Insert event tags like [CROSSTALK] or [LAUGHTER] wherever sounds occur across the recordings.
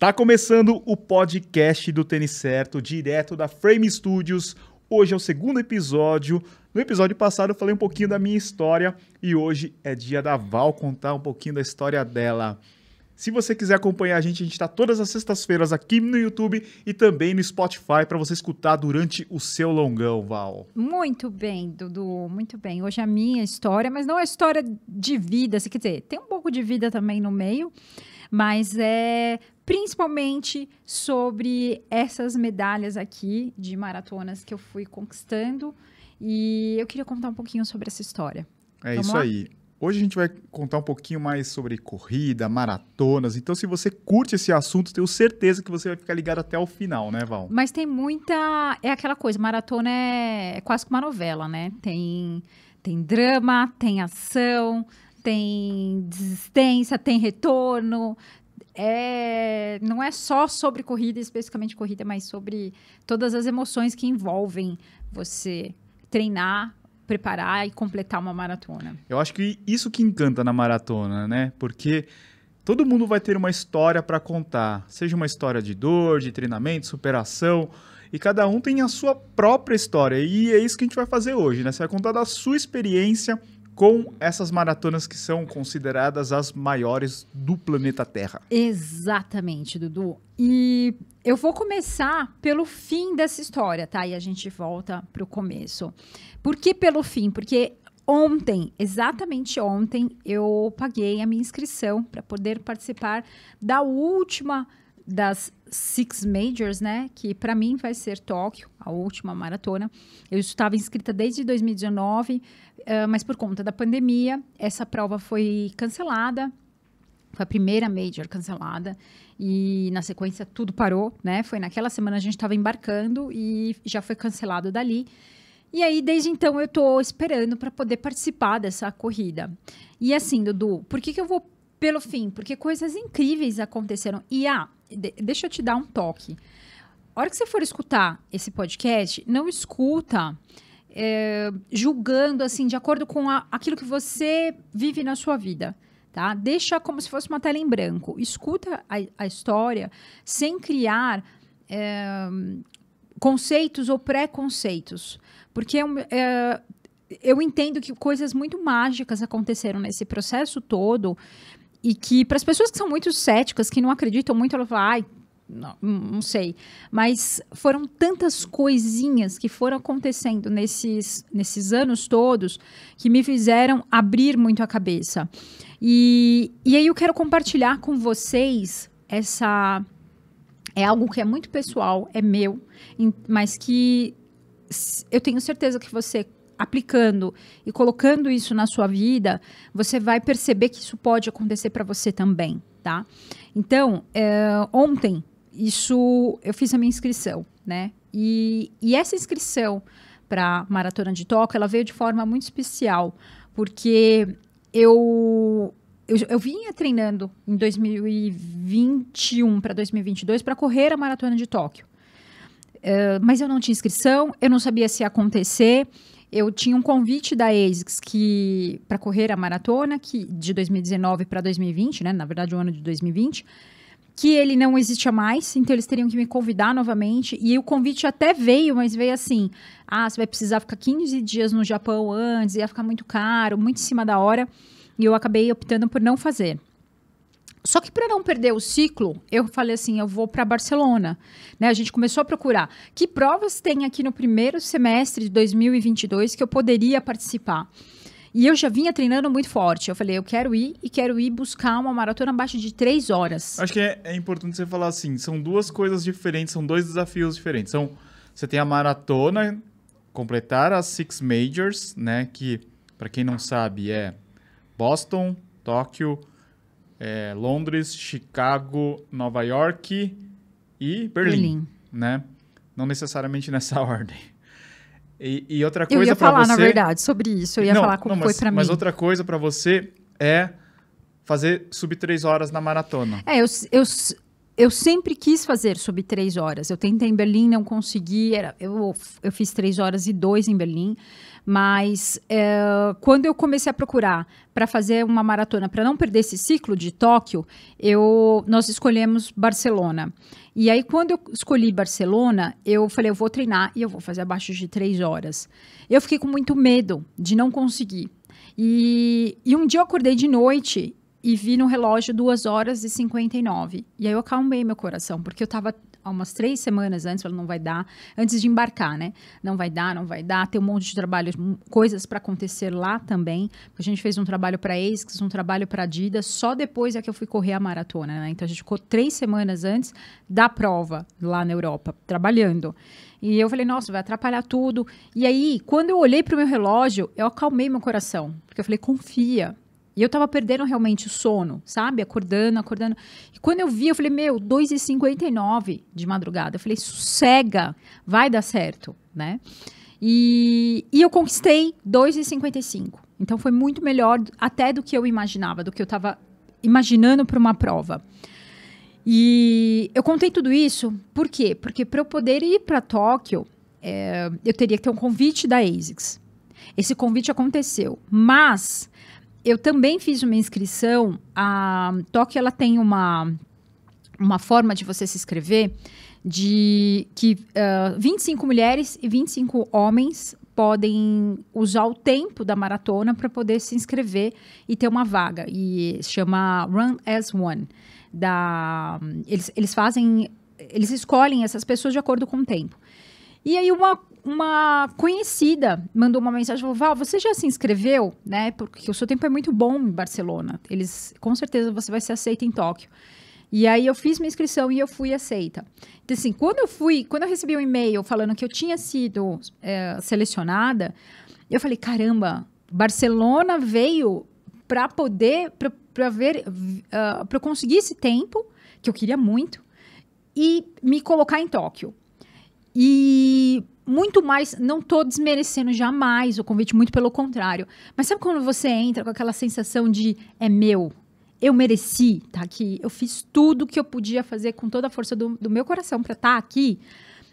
Está começando o podcast do Tênis Certo, direto da Frame Studios. Hoje é o segundo episódio. No episódio passado eu falei um pouquinho da minha história e hoje é dia da Val contar um pouquinho da história dela. Se você quiser acompanhar a gente, a gente está todas as sextas-feiras aqui no YouTube e também no Spotify para você escutar durante o seu longão, Val. Muito bem, Dudu, muito bem. Hoje é a minha história, mas não é história de vida, assim, quer dizer, tem um pouco de vida também no meio, mas é principalmente sobre essas medalhas aqui de maratonas que eu fui conquistando. E eu queria contar um pouquinho sobre essa história. É Vamos isso lá? aí. Hoje a gente vai contar um pouquinho mais sobre corrida, maratonas. Então, se você curte esse assunto, tenho certeza que você vai ficar ligado até o final, né, Val? Mas tem muita. É aquela coisa, maratona é, é quase que uma novela, né? Tem, tem drama, tem ação, tem desistência, tem retorno. É, não é só sobre corrida, especificamente corrida, mas sobre todas as emoções que envolvem você treinar, preparar e completar uma maratona. Eu acho que isso que encanta na maratona, né? Porque todo mundo vai ter uma história para contar, seja uma história de dor, de treinamento, superação, e cada um tem a sua própria história. E é isso que a gente vai fazer hoje, né? Você vai contar da sua experiência com essas maratonas que são consideradas as maiores do planeta Terra. Exatamente, Dudu. E eu vou começar pelo fim dessa história, tá? E a gente volta para o começo. Por que pelo fim? Porque ontem, exatamente ontem, eu paguei a minha inscrição para poder participar da última das Six Majors, né? Que para mim vai ser Tóquio, a última maratona. Eu estava inscrita desde 2019, uh, mas por conta da pandemia, essa prova foi cancelada. Foi a primeira major cancelada e na sequência tudo parou, né? Foi naquela semana a gente estava embarcando e já foi cancelado dali. E aí, desde então, eu estou esperando para poder participar dessa corrida. E assim, Dudu, por que, que eu vou pelo fim? Porque coisas incríveis aconteceram. E ah, de, deixa eu te dar um toque. A hora que você for escutar esse podcast, não escuta é, julgando assim, de acordo com a, aquilo que você vive na sua vida. Tá? Deixa como se fosse uma tela em branco. Escuta a, a história sem criar é, conceitos ou preconceitos. Porque é, é eu entendo que coisas muito mágicas aconteceram nesse processo todo e que para as pessoas que são muito céticas, que não acreditam muito, ela fala, ai, não, não, sei. Mas foram tantas coisinhas que foram acontecendo nesses, nesses anos todos que me fizeram abrir muito a cabeça. E, e aí eu quero compartilhar com vocês essa. É algo que é muito pessoal, é meu, mas que eu tenho certeza que você aplicando e colocando isso na sua vida, você vai perceber que isso pode acontecer para você também, tá? Então, é, ontem, isso, eu fiz a minha inscrição, né? E, e essa inscrição para Maratona de Tóquio, ela veio de forma muito especial, porque eu eu, eu, vinha treinando em 2021 para 2022 para correr a maratona de Tóquio. Uh, mas eu não tinha inscrição, eu não sabia se ia acontecer eu tinha um convite da ASICS que para correr a maratona que de 2019 para 2020, né? Na verdade, o ano de 2020, que ele não existia mais, então eles teriam que me convidar novamente. E o convite até veio, mas veio assim: "Ah, você vai precisar ficar 15 dias no Japão antes, ia ficar muito caro, muito em cima da hora". E eu acabei optando por não fazer. Só que para não perder o ciclo, eu falei assim, eu vou para Barcelona. Né? A gente começou a procurar que provas tem aqui no primeiro semestre de 2022 que eu poderia participar. E eu já vinha treinando muito forte. Eu falei, eu quero ir e quero ir buscar uma maratona abaixo de três horas. Acho que é, é importante você falar assim, são duas coisas diferentes, são dois desafios diferentes. São, então, você tem a maratona, completar as Six Majors, né? Que, para quem não sabe, é Boston, Tóquio, é, Londres, Chicago, Nova York e Berlim, Berlim. né? Não necessariamente [LAUGHS] nessa ordem. E, e outra coisa para você... Eu ia falar, você... na verdade, sobre isso. Eu ia não, falar como não, mas, foi para mim. Mas outra coisa para você é fazer sub três horas na maratona. É, eu, eu, eu sempre quis fazer sub três horas. Eu tentei em Berlim, não consegui. Era, eu, eu fiz três horas e dois em Berlim. Mas é, quando eu comecei a procurar para fazer uma maratona, para não perder esse ciclo de Tóquio, eu, nós escolhemos Barcelona. E aí, quando eu escolhi Barcelona, eu falei, eu vou treinar e eu vou fazer abaixo de três horas. Eu fiquei com muito medo de não conseguir. E, e um dia eu acordei de noite e vi no relógio 2 horas e 59. E aí eu acalmei meu coração, porque eu estava há umas três semanas antes, falou, não vai dar, antes de embarcar, né? Não vai dar, não vai dar, tem um monte de trabalho, hum, coisas para acontecer lá também. A gente fez um trabalho para ASICS, um trabalho para Adidas, só depois é que eu fui correr a maratona, né? Então a gente ficou três semanas antes da prova lá na Europa, trabalhando. E eu falei, nossa, vai atrapalhar tudo. E aí, quando eu olhei para o meu relógio, eu acalmei meu coração, porque eu falei, confia, e eu tava perdendo realmente o sono, sabe? Acordando, acordando. E quando eu vi, eu falei, meu, 2h59 de madrugada. Eu falei, sossega, vai dar certo, né? E, e eu conquistei 2h55. Então foi muito melhor até do que eu imaginava, do que eu tava imaginando para uma prova. E eu contei tudo isso, por quê? Porque para eu poder ir para Tóquio, é, eu teria que ter um convite da ASICS. Esse convite aconteceu, mas eu também fiz uma inscrição. A Tóquio ela tem uma, uma forma de você se inscrever de que uh, ah, 25 mulheres e 25 homens podem usar o tempo da maratona para poder se inscrever e ter uma vaga. E chama Run as One. Da, eles, eles fazem. Eles escolhem essas pessoas de acordo com o tempo. E aí uma uma conhecida mandou uma mensagem, falou, Val, você já se inscreveu, né? Porque o seu tempo é muito bom em Barcelona. Eles, com certeza, você vai ser aceita em Tóquio. E aí eu fiz minha inscrição e eu fui aceita. Então, assim, quando eu fui, quando eu recebi um e-mail falando que eu tinha sido é, selecionada, eu falei, caramba, Barcelona veio para poder, para ver, uh, ah, para conseguir esse tempo, que eu queria muito, e me colocar em Tóquio. E muito mais, não tô desmerecendo jamais o convite, muito pelo contrário. Mas sabe quando você entra com aquela sensação de é meu, eu mereci estar tá aqui, eu fiz tudo que eu podia fazer com toda a força do, do meu coração para estar tá aqui.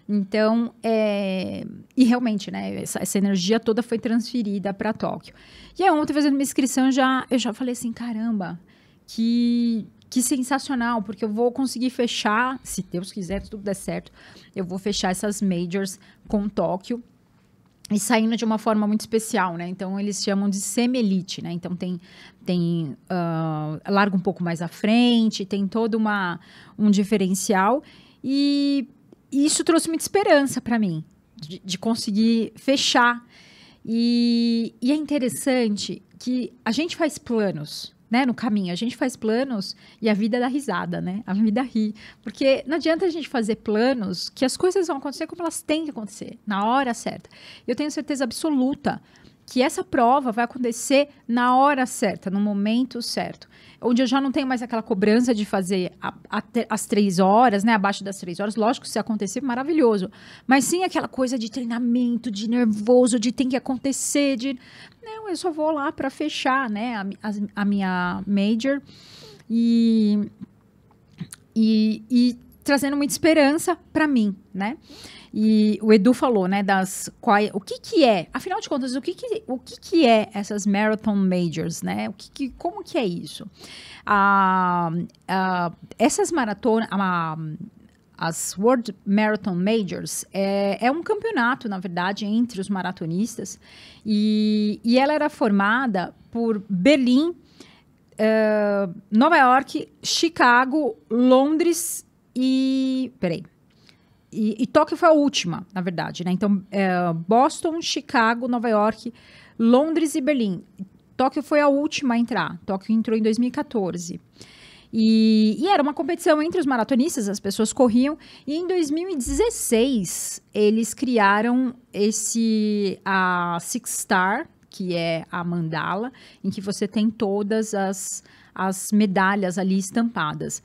Então, é... e realmente, né, essa, essa energia toda foi transferida para Tóquio. E aí, ontem, fazendo minha inscrição, já, eu já falei assim: caramba, que que sensacional, porque eu vou conseguir fechar, se Deus quiser, se tudo der certo, eu vou fechar essas majors com Tóquio e saindo de uma forma muito especial, né? Então eles chamam de semi-elite, né? Então tem tem uh, larga um pouco mais à frente, tem todo uma um diferencial e, e isso trouxe muita esperança para mim de, de, conseguir fechar e, e é interessante que a gente faz planos né, no caminho. A gente faz planos e a vida dá risada, né? A vida ri. Porque não adianta a gente fazer planos que as coisas vão acontecer como elas têm que acontecer, na hora certa. Eu tenho certeza absoluta que essa prova vai acontecer na hora certa, no momento certo onde eu já não tenho mais aquela cobrança de fazer a, a, as três horas, né? Abaixo das três horas. Lógico, se acontecer, maravilhoso. Mas sim aquela coisa de treinamento, de nervoso, de tem que acontecer, de. Não, eu só vou lá para fechar, né? A, a, minha major. E. E, e trazendo muita esperança para mim, né? E o Edu falou, né, das qual, o que que é? Afinal de contas, o que que, o que, que é essas marathon majors, né? O que, que como que é isso? Ah, ah, essas maratonas, ah, as World Marathon Majors é, é, um campeonato, na verdade, entre os maratonistas e, e ela era formada por Berlim, uh, Nova York, Chicago, Londres e. Peraí. E, e Tóquio foi a última, na verdade, né? Então, é, Boston, Chicago, Nova York, Londres e Berlim. Tóquio foi a última a entrar. Tóquio entrou em 2014. E, e, era uma competição entre os maratonistas, as pessoas corriam. E em 2016, eles criaram esse a Six Star, que é a mandala, em que você tem todas as, as medalhas ali estampadas.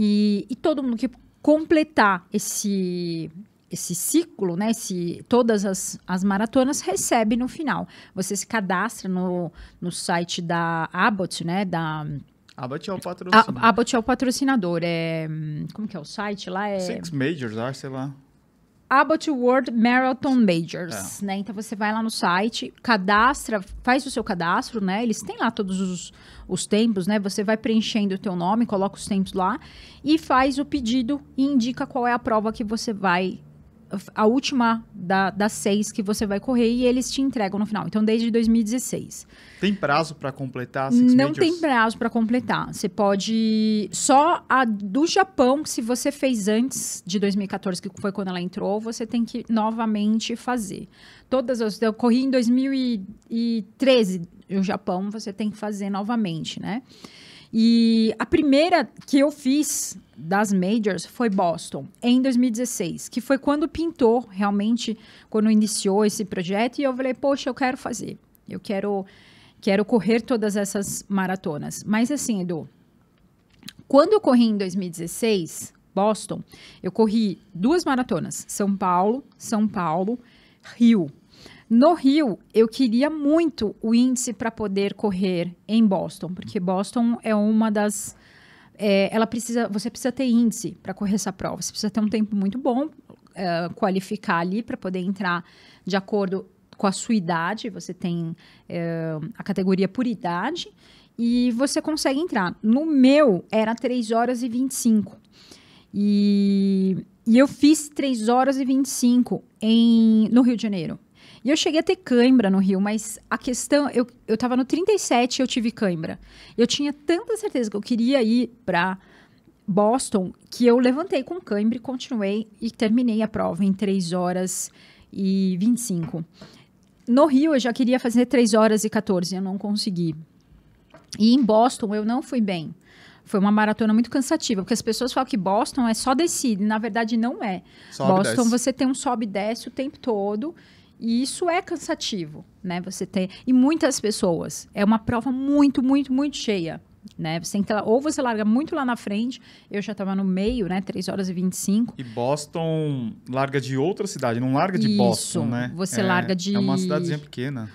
E, e todo mundo que completar esse esse ciclo, né? Esse, todas as, as maratonas recebe no final. Você se cadastra no, no site da Abbott, né? Da, Abbott é o patrocinador. Abbott é o patrocinador. É, hum, como que é o site lá? É, Six Majors, ah, sei lá. Abbott World Marathon Majors, é. né? Então você vai lá no site, cadastra, faz o seu cadastro, né? Eles têm lá todos os, os tempos, né? Você vai preenchendo o teu nome, coloca os tempos lá e faz o pedido e indica qual é a prova que você vai a última da, das seis que você vai correr e eles te entregam no final. Então, desde 2016. Tem prazo para completar? Six Não majors? tem prazo para completar. Você pode. Só a do Japão, se você fez antes de 2014, que foi quando ela entrou, você tem que novamente fazer. Todas as. Eu corri em 2013 no Japão, você tem que fazer novamente, né? E a primeira que eu fiz das majors foi Boston, em 2016, que foi quando pintou realmente, quando iniciou esse projeto, e eu falei, poxa, eu quero fazer. Eu quero quero correr todas essas maratonas. Mas assim, Edu, quando eu corri em 2016, Boston, eu corri duas maratonas, São Paulo, São Paulo, Rio. No Rio, eu queria muito o índice para poder correr em Boston, porque Boston é uma das. É, ela precisa, você precisa ter índice para correr essa prova. Você precisa ter um tempo muito bom, é, qualificar ali para poder entrar de acordo com a sua idade. Você tem é, a categoria por idade e você consegue entrar. No meu era 3 horas e 25. E, e eu fiz 3 horas e 25 em, no Rio de Janeiro. E eu cheguei a ter cãibra no Rio, mas a questão. Eu, eu tava no 37 e eu tive cãibra. Eu tinha tanta certeza que eu queria ir pra Boston que eu levantei com cãibra, continuei e terminei a prova em 3 horas e 25. No Rio, eu já queria fazer 3 horas e 14, eu não consegui. E em Boston, eu não fui bem foi uma maratona muito cansativa, porque as pessoas falam que Boston é só descida, na verdade não é. Sobe Boston desce. você tem um sobe e desce o tempo todo e isso é cansativo, né? Você tem. E muitas pessoas. É uma prova muito, muito, muito cheia. Né? Você que, ou você larga muito lá na frente, eu já estava no meio, né? 3 horas e 25. E Boston larga de outra cidade, não larga de Isso, Boston, né? Você é, larga de. É uma cidadezinha pequena.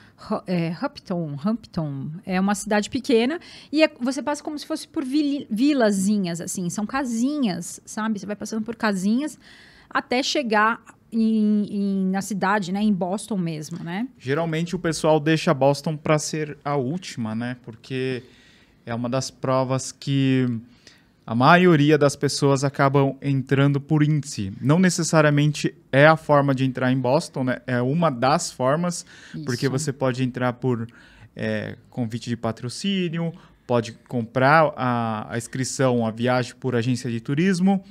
É, Hampton, Hampton. É uma cidade pequena e é, você passa como se fosse por vil, vilazinhas, assim. São casinhas, sabe? Você vai passando por casinhas até chegar em, em, na cidade, né? Em Boston mesmo, né? Geralmente o pessoal deixa Boston para ser a última, né? Porque é uma das provas que a maioria das pessoas acabam entrando por índice. Não necessariamente é a forma de entrar em Boston, né? É uma das formas, Isso. porque você pode entrar por é, convite de patrocínio, pode comprar a, a, inscrição, a viagem por agência de turismo,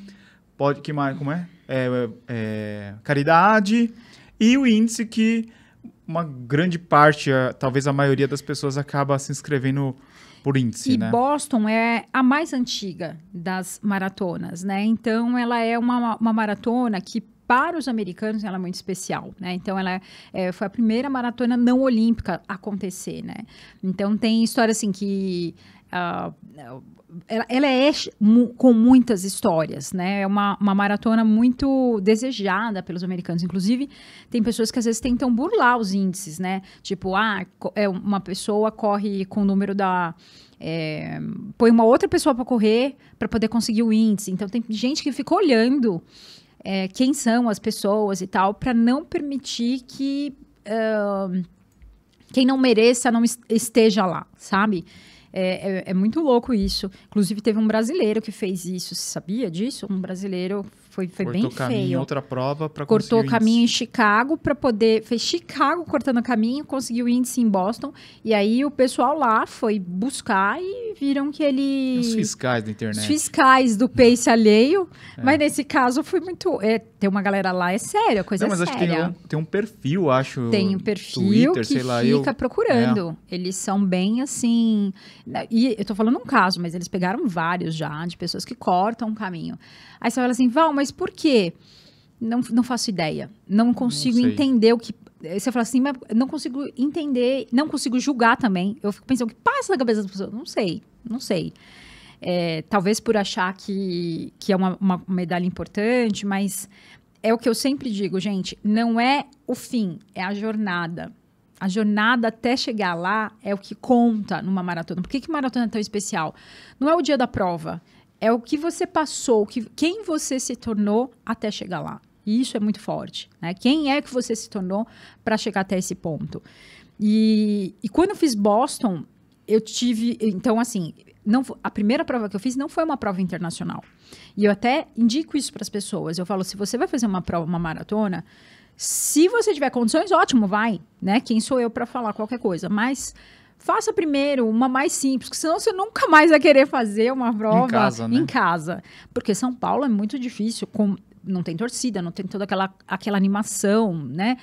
pode que mais, como é? é, é, caridade e o índice que uma grande parte, talvez a maioria das pessoas acaba se inscrevendo por índice, e né? Boston é a mais antiga das maratonas, né? Então, ela é uma, uma maratona que para os americanos ela é muito especial, né? Então ela é, foi a primeira maratona não olímpica a acontecer, né? Então tem história assim que uh, ela, ela é com muitas histórias, né? É uma, uma maratona muito desejada pelos americanos. Inclusive, tem pessoas que às vezes tentam burlar os índices, né? Tipo, ah, é uma pessoa corre com o número da. É, põe uma outra pessoa para correr para poder conseguir o índice. Então, tem gente que fica olhando é, quem são as pessoas e tal, para não permitir que. Uh, quem não mereça não esteja lá, sabe? É, é, é muito louco isso. Inclusive, teve um brasileiro que fez isso. Você sabia disso? Um brasileiro foi, foi bem feio. Cortou caminho outra prova para Cortou o caminho em Chicago para poder... Fez Chicago cortando caminho, conseguiu o índice em Boston. E aí o pessoal lá foi buscar e viram que ele... Os fiscais da internet. Os fiscais do pace alheio. É. Mas nesse caso foi muito... É, tem uma galera lá, é séria, coisa Não, mas séria. acho que tem um, tem um perfil, acho. Tem um perfil Twitter, que lá, fica eu... procurando. É. Eles são bem assim... E eu tô falando um caso, mas eles pegaram vários já de pessoas que cortam o caminho. Aí você fala assim, Val, mas mas por quê? Não, não faço ideia. Não consigo não entender o que. Eh, você fala assim, mas não consigo entender, não consigo julgar também. Eu fico pensando o que passa na cabeça das pessoas. Não sei, não sei. É, talvez por achar que, que é uma, uma medalha importante, mas é o que eu sempre digo, gente: não é o fim, é a jornada. A jornada até chegar lá é o que conta numa maratona. Por que, que maratona é tão especial? Não é o dia da prova, é o que você passou, que, quem você se tornou até chegar lá. E isso é muito forte. Né? Quem é que você se tornou para chegar até esse ponto? E, e quando eu fiz Boston, eu tive. Então, assim, não, a primeira prova que eu fiz não foi uma prova internacional. E eu até indico isso para as pessoas. Eu falo, se você vai fazer uma prova, uma maratona, se você tiver condições, ótimo, vai, né? Quem sou eu para falar qualquer coisa? Mas faça primeiro uma mais simples, porque senão você nunca mais vai querer fazer uma prova em casa. Né? Em casa. Porque São Paulo é muito difícil, com, não tem torcida, não tem toda aquela, aquela animação, né?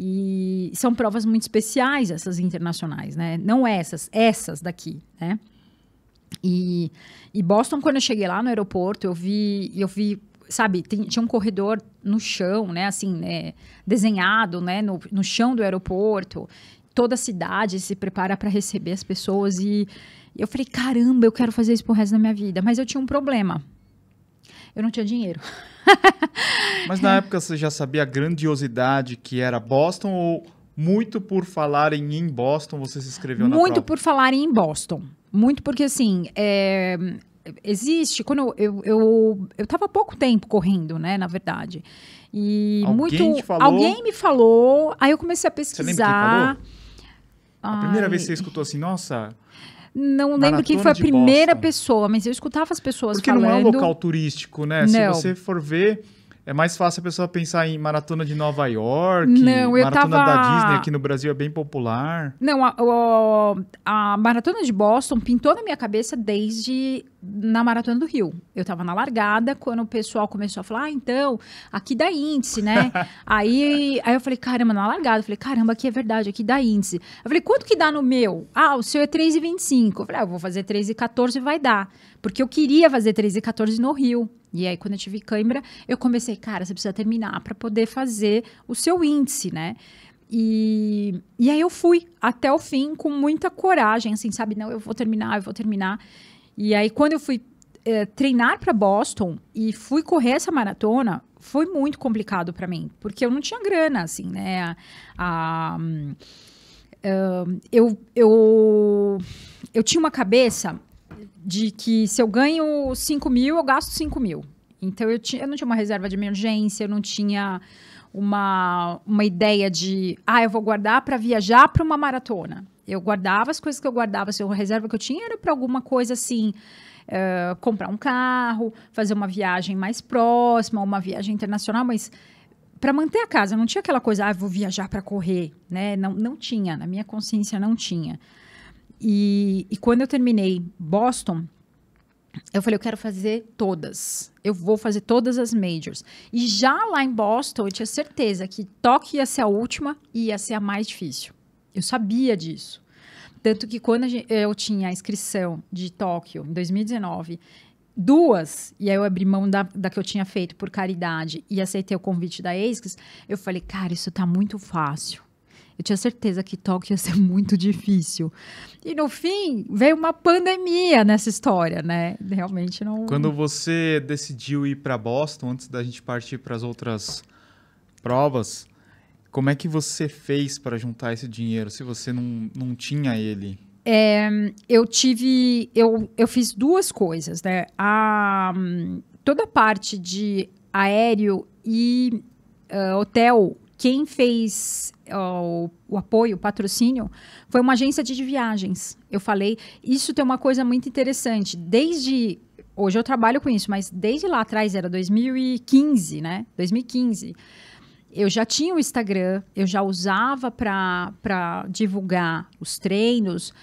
E são provas muito especiais essas internacionais, né? Não essas, essas daqui, né? E, e Boston, quando eu cheguei lá no aeroporto, eu vi, eu vi sabe, tem, tinha um corredor no chão, né, assim, né, desenhado, né, no, no chão do aeroporto toda a cidade se prepara para receber as pessoas. E eu falei, caramba, eu quero fazer isso pro resto da minha vida. Mas eu tinha um problema. Eu não tinha dinheiro. [LAUGHS] Mas na [LAUGHS] época você já sabia a grandiosidade que era Boston ou muito por falarem em Boston você se inscreveu na Muito prova? por falarem em Boston. Muito porque, assim, é, existe... Quando eu, eu, eu, estava há pouco tempo correndo, né, na verdade. E alguém muito... Falou... Alguém me falou, aí eu comecei a pesquisar... Você a primeira Ai. vez que você escutou assim, nossa. Não lembro quem foi a primeira pessoa, mas eu escutava as pessoas Porque falando. Porque não é um local turístico, né? Não. Se você for ver, é mais fácil a pessoa pensar em maratona de Nova York, Não, maratona tava... da Disney, aqui no Brasil é bem popular. Não, a, a, a maratona de Boston pintou na minha cabeça desde na Maratona do Rio. Eu tava na largada quando o pessoal começou a falar, ah, então, aqui dá índice, né? [LAUGHS] aí, aí eu falei, caramba, na largada. Eu falei, caramba, aqui é verdade, aqui dá índice. Eu falei, quanto que dá no meu? Ah, o seu é 3,25. Eu falei, ah, eu vou fazer 3,14 e vai dar. Porque eu queria fazer 13 e 14 no Rio. E aí, quando eu tive câimbra, eu comecei, cara, você precisa terminar para poder fazer o seu índice, né? E, e aí eu fui até o fim com muita coragem, assim, sabe? Não, eu vou terminar, eu vou terminar. E aí, quando eu fui é, treinar para Boston e fui correr essa maratona, foi muito complicado para mim, porque eu não tinha grana, assim, né? A, a, hum, hum, eu, eu, eu tinha uma cabeça de que se eu ganho 5 mil, eu gasto 5 mil. Então eu, tinha, eu não tinha uma reserva de emergência, eu não tinha uma, uma ideia de, ah, eu vou guardar para viajar para uma maratona. Eu guardava as coisas que eu guardava, se eu a reserva que eu tinha era para alguma coisa assim, uh, comprar um carro, fazer uma viagem mais próxima, uma viagem internacional, mas para manter a casa, não tinha aquela coisa, ah, vou viajar para correr, né? Não, não tinha, na minha consciência não tinha. E, e quando eu terminei Boston, eu falei, eu quero fazer todas. Eu vou fazer todas as majors. E já lá em Boston, eu tinha certeza que Tóquio ia ser a última e ia ser a mais difícil. Eu sabia disso. Tanto que quando eu tinha a inscrição de Tóquio, em 2019, duas, e aí eu abri mão da, da que eu tinha feito por caridade e aceitei o convite da ASICS, eu falei, cara, isso tá muito fácil. Eu tinha certeza que Tóquio ia ser [LAUGHS] muito difícil. E no fim, veio uma pandemia nessa história, né? Realmente não. Quando você decidiu ir para Boston, antes da gente partir para as outras provas, como é que você fez para juntar esse dinheiro se você não, não tinha ele? É, eu tive. Eu, eu fiz duas coisas, né? A, hum, toda a parte de aéreo e uh, hotel quem fez ó, o, apoio, o patrocínio, foi uma agência de viagens. Eu falei, isso tem uma coisa muito interessante. Desde hoje eu trabalho com isso, mas desde lá atrás, era 2015, né? 2015. Eu já tinha o Instagram, eu já usava para divulgar os treinos,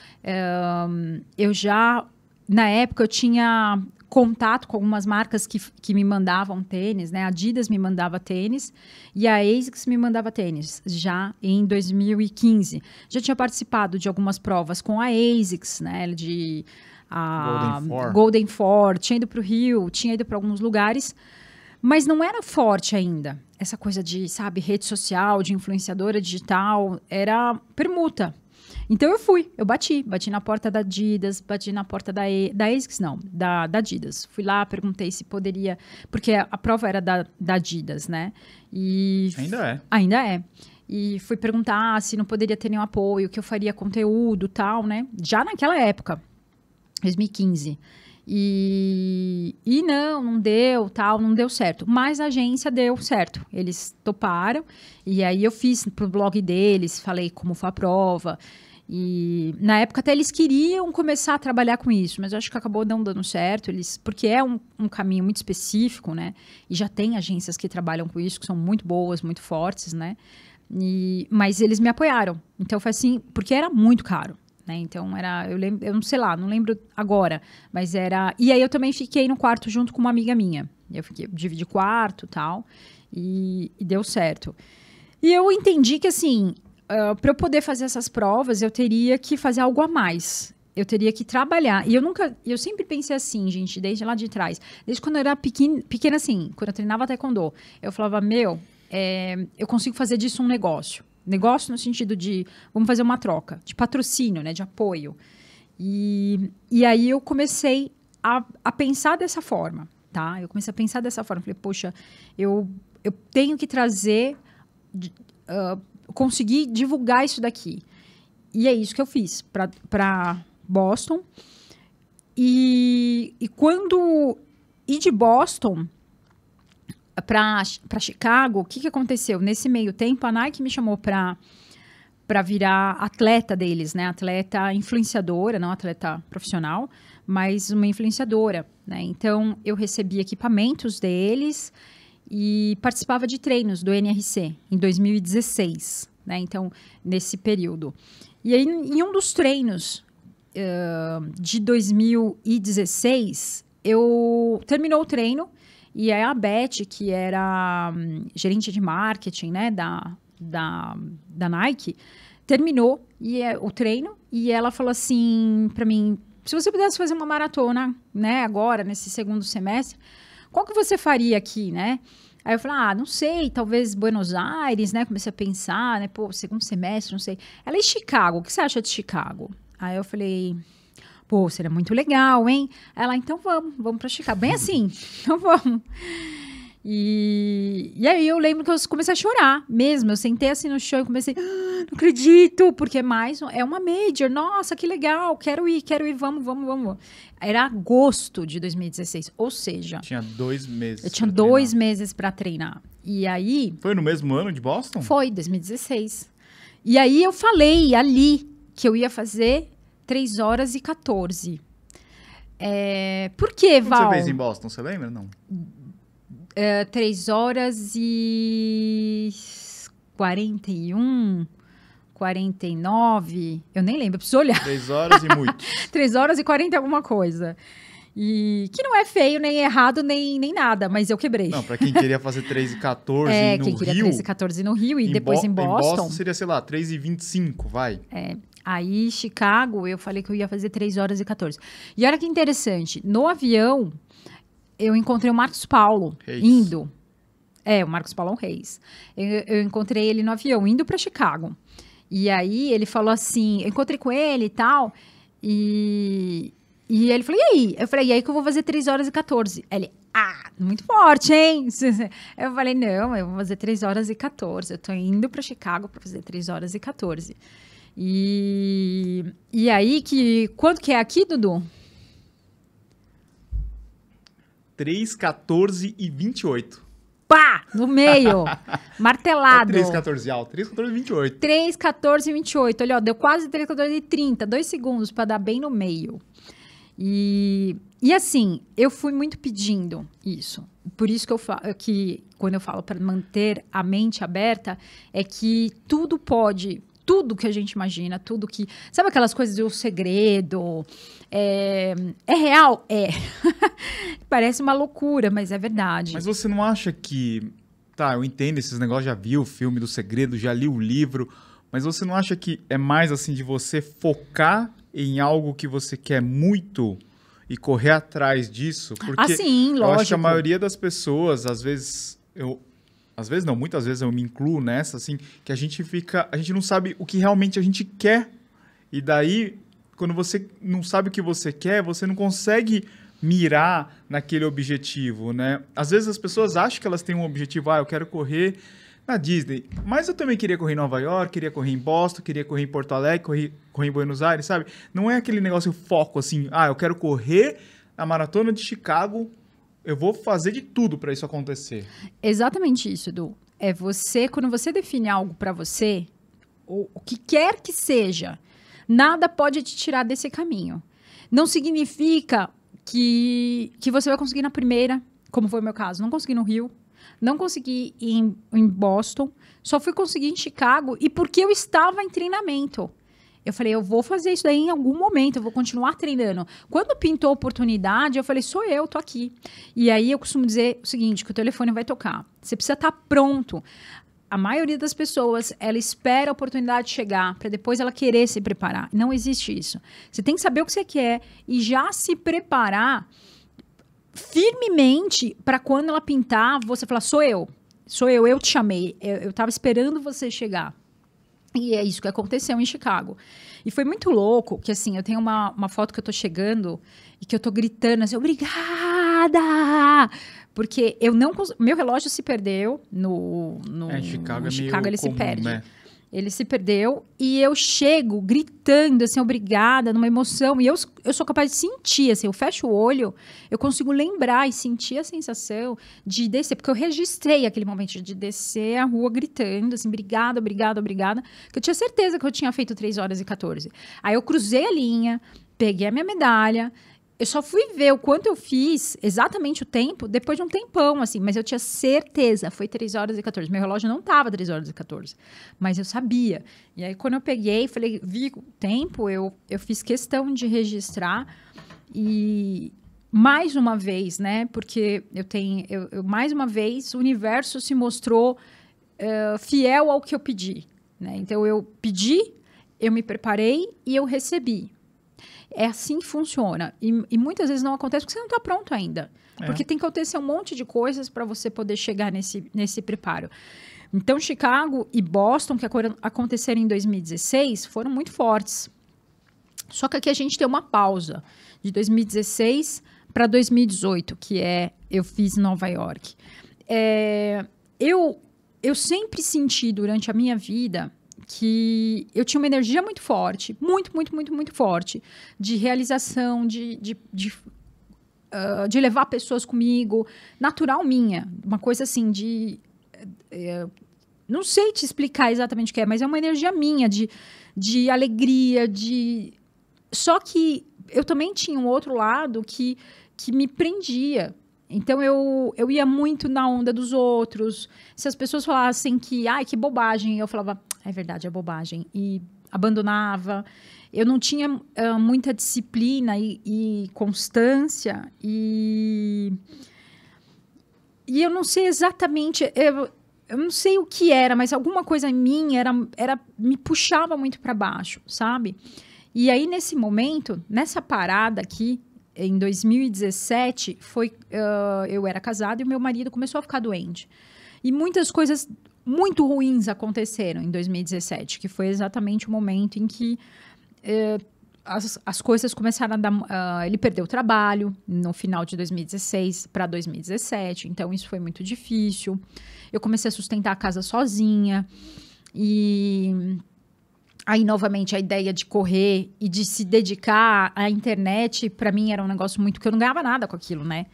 um, eu já. Na época eu tinha contato com algumas marcas que, que me mandavam tênis, né? A Adidas me mandava tênis e a ASICS me mandava tênis já em 2015. Já tinha participado de algumas provas com a ASICS, né? De a Golden Four, tinha ido para o Rio, tinha ido para alguns lugares, mas não era forte ainda. Essa coisa de, sabe, rede social, de influenciadora digital, era permuta. Então eu fui, eu bati, bati na porta da Adidas, bati na porta da, e, da ASICS, não, da, da Adidas. Fui lá, perguntei se poderia, porque a, prova era da, da Adidas, né? E ainda é. Ainda é. E fui perguntar ah, se não poderia ter nenhum apoio, que eu faria conteúdo, tal, né? Já naquela época, 2015. E, e não, não deu, tal, não deu certo. Mas a agência deu certo. Eles toparam. E aí eu fiz pro blog deles, falei como foi a prova. E na época até eles queriam começar a trabalhar com isso, mas eu acho que acabou não dando certo, eles, porque é um, um, caminho muito específico, né? E já tem agências que trabalham com isso, que são muito boas, muito fortes, né? E, mas eles me apoiaram. Então foi assim, porque era muito caro. Né? Então era, eu lembro, eu não sei lá, não lembro agora, mas era. E aí eu também fiquei no quarto junto com uma amiga minha. Eu fiquei, dividi quarto tal, e, e deu certo. E eu entendi que assim, ah, para eu poder fazer essas provas, eu teria que fazer algo a mais. Eu teria que trabalhar. E eu nunca. Eu sempre pensei assim, gente, desde lá de trás. Desde quando eu era pequena, pequena assim, quando eu treinava taekwondo, eu falava, meu, é, eu consigo fazer disso um negócio. Negócio no sentido de vamos fazer uma troca, de patrocínio, né? De apoio. E, e aí eu comecei a, a pensar dessa forma, tá? Eu comecei a pensar dessa forma. Falei, poxa, eu, eu tenho que trazer. Uh, conseguir divulgar isso daqui. E é isso que eu fiz para Boston. E, e quando. E de Boston para Chicago, o que, que aconteceu? Nesse meio tempo, a Nike me chamou para para virar atleta deles, né? Atleta influenciadora, não atleta profissional, mas uma influenciadora, né? Então eu recebi equipamentos deles e participava de treinos do NRC em 2016, né? Então, nesse período. E aí, em um dos treinos uh, de 2016, eu terminou o treino e aí a Beth, que era um, gerente de marketing, né, da, da, da Nike, terminou e é, o treino e ela falou assim para mim, se você pudesse fazer uma maratona, né, agora nesse segundo semestre, qual que você faria aqui, né? Aí eu falei, ah, não sei, talvez Buenos Aires, né? Comecei a pensar, né? Pô, segundo semestre, não sei. Ela é Chicago, o que você acha de Chicago? Aí eu falei, pô, seria muito legal, hein? Ela, então vamos, vamos para Chicago. Bem assim, [LAUGHS] então vamos. E, e aí eu lembro que eu comecei a chorar mesmo. Eu sentei assim no chão e comecei, ah, não acredito, porque mais é uma major. Nossa, que legal, quero ir, quero ir, vamos, vamos, vamos. Era agosto de 2016, ou seja, tinha dois meses. Eu tinha dois treinar. meses para treinar. E aí. Foi no mesmo ano de Boston? Foi, 2016. E aí eu falei ali que eu ia fazer 3 horas e 14. É, por quê, Val? Você fez em Boston, você lembra? Não 3 é, horas e 41, 49, eu nem lembro, eu preciso olhar. 3 horas e muito. 3 [LAUGHS] horas e 40 alguma coisa. E que não é feio, nem errado, nem, nem nada, mas eu quebrei. Não, pra quem queria fazer 3 e 14 [LAUGHS] é, no quem queria Rio. 3 e 14 no Rio e em depois em Boston. Em Boston seria, sei lá, 3 e 25, vai. É. Aí, Chicago, eu falei que eu ia fazer 3 horas e 14. E olha que interessante, no avião, eu encontrei o Marcos Paulo Reis. indo. É, o Marcos Paulo Reis. Eu, eu encontrei ele no avião, indo para Chicago. E aí ele falou assim: eu encontrei com ele e tal. E, e ele falou: e aí? Eu falei: e aí que eu vou fazer 3 horas e 14? Ele, ah, muito forte, hein? [LAUGHS] Eu falei: não, eu vou fazer 3 horas e 14. Eu tô indo para Chicago para fazer 3 horas e 14. E, e aí que. Quanto que é aqui, Dudu? 3, 14 e 28. Pá! No meio. [LAUGHS] Martelado. É 3, 14 alto. 3, 14 e 28. 3, 14 e 28. Olha, ó, deu quase 3, 14 e 30. Dois segundos para dar bem no meio. E, e assim, eu fui muito pedindo isso. Por isso que eu falo que quando eu falo para manter a mente aberta, é que tudo pode tudo que a gente imagina, tudo que. Sabe aquelas coisas do segredo? É, é real? É. [LAUGHS] Parece uma loucura, mas é verdade. Mas você não acha que. Tá, eu entendo esses negócios, já vi o filme do segredo, já li o livro, mas você não acha que é mais assim de você focar em algo que você quer muito? E correr atrás disso, porque ah, sim, lógico. eu acho que a maioria das pessoas, às vezes, eu às vezes não, muitas vezes eu me incluo nessa, assim, que a gente fica, a gente não sabe o que realmente a gente quer. E daí, quando você não sabe o que você quer, você não consegue mirar naquele objetivo, né? Às vezes as pessoas acham que elas têm um objetivo, ah, eu quero correr na Disney, mas eu também queria correr em Nova York, queria correr em Boston, queria correr em Porto Alegre, correr, correr em Buenos Aires, sabe? Não é aquele negócio foco assim, ah, eu quero correr a maratona de Chicago eu vou fazer de tudo para isso acontecer. Exatamente isso, Edu. É você, quando você define algo para você, ou o que quer que seja, nada pode te tirar desse caminho. Não significa que, que você vai conseguir na primeira, como foi o meu caso. Não consegui no Rio, não consegui em, em Boston, só fui conseguir em Chicago e porque eu estava em treinamento. Eu falei, eu vou fazer isso daí em algum momento, eu vou continuar treinando. Quando pintou a oportunidade, eu falei, sou eu, tô aqui. E aí eu costumo dizer o seguinte, que o telefone vai tocar. Você precisa estar tá pronto a maioria das pessoas, ela espera a oportunidade chegar para depois ela querer se preparar. Não existe isso. Você tem que saber o que você quer e já se preparar firmemente para quando ela pintar, você falar: sou eu, sou eu, eu te chamei, eu estava esperando você chegar. E é isso que aconteceu em Chicago. E foi muito louco, que assim, eu tenho uma, uma foto que eu tô chegando e que eu tô gritando assim, obrigada! Porque eu não... Meu relógio se perdeu no... no é, Chicago, é no é Chicago ele comum, se perde. Né? Ele se perdeu e eu chego gritando, assim, obrigada, numa emoção. E eu, eu sou capaz de sentir, assim, eu fecho o olho, eu consigo lembrar e sentir a sensação de descer, porque eu registrei aquele momento de descer a rua gritando, assim, obrigada, obrigada, obrigada, que eu tinha certeza que eu tinha feito 3 horas e 14. Aí eu cruzei a linha, peguei a minha medalha, eu só fui ver o quanto eu fiz, exatamente o tempo, depois de um tempão, assim. Mas eu tinha certeza, foi 3 horas e 14. Meu relógio não tava 3 horas e 14, mas eu sabia. E aí, quando eu peguei, falei, vi o tempo, eu, eu fiz questão de registrar. E mais uma vez, né? Porque eu tenho, eu, eu mais uma vez, o universo se mostrou uh, fiel ao que eu pedi. Né? Então, eu pedi, eu me preparei e eu recebi. É assim que funciona. E, e muitas vezes não acontece porque você não está pronto ainda. É. Porque tem que acontecer um monte de coisas para você poder chegar nesse, nesse preparo. Então, Chicago e Boston, que aconteceram em 2016, foram muito fortes. Só que aqui a gente tem uma pausa de 2016 para 2018, que é eu fiz Nova York. É, eu, eu sempre senti durante a minha vida que eu tinha uma energia muito forte, muito, muito, muito, muito forte, de realização, de, de, de, uh, de levar pessoas comigo, natural minha, uma coisa assim de. Uh, não sei te explicar exatamente o que é, mas é uma energia minha, de, de alegria, de. Só que eu também tinha um outro lado que, que me prendia. Então eu, eu ia muito na onda dos outros. Se as pessoas falassem que, ai, que bobagem, eu falava, é verdade, é bobagem. E abandonava. Eu não tinha uh, muita disciplina e, e, constância. E, e eu não sei exatamente. Eu, eu não sei o que era, mas alguma coisa em mim era, era me puxava muito para baixo, sabe? E aí, nesse momento, nessa parada aqui, em 2017, foi, uh, eu era casada e o meu marido começou a ficar doente. E muitas coisas muito ruins aconteceram em 2017, que foi exatamente o momento em que eh, as, as coisas começaram a dar. Uh, ele perdeu o trabalho no final de 2016 para 2017, então isso foi muito difícil. Eu comecei a sustentar a casa sozinha e. Aí, novamente, a ideia de correr e de se dedicar à internet, para mim era um negócio muito que eu não ganhava nada com aquilo, né?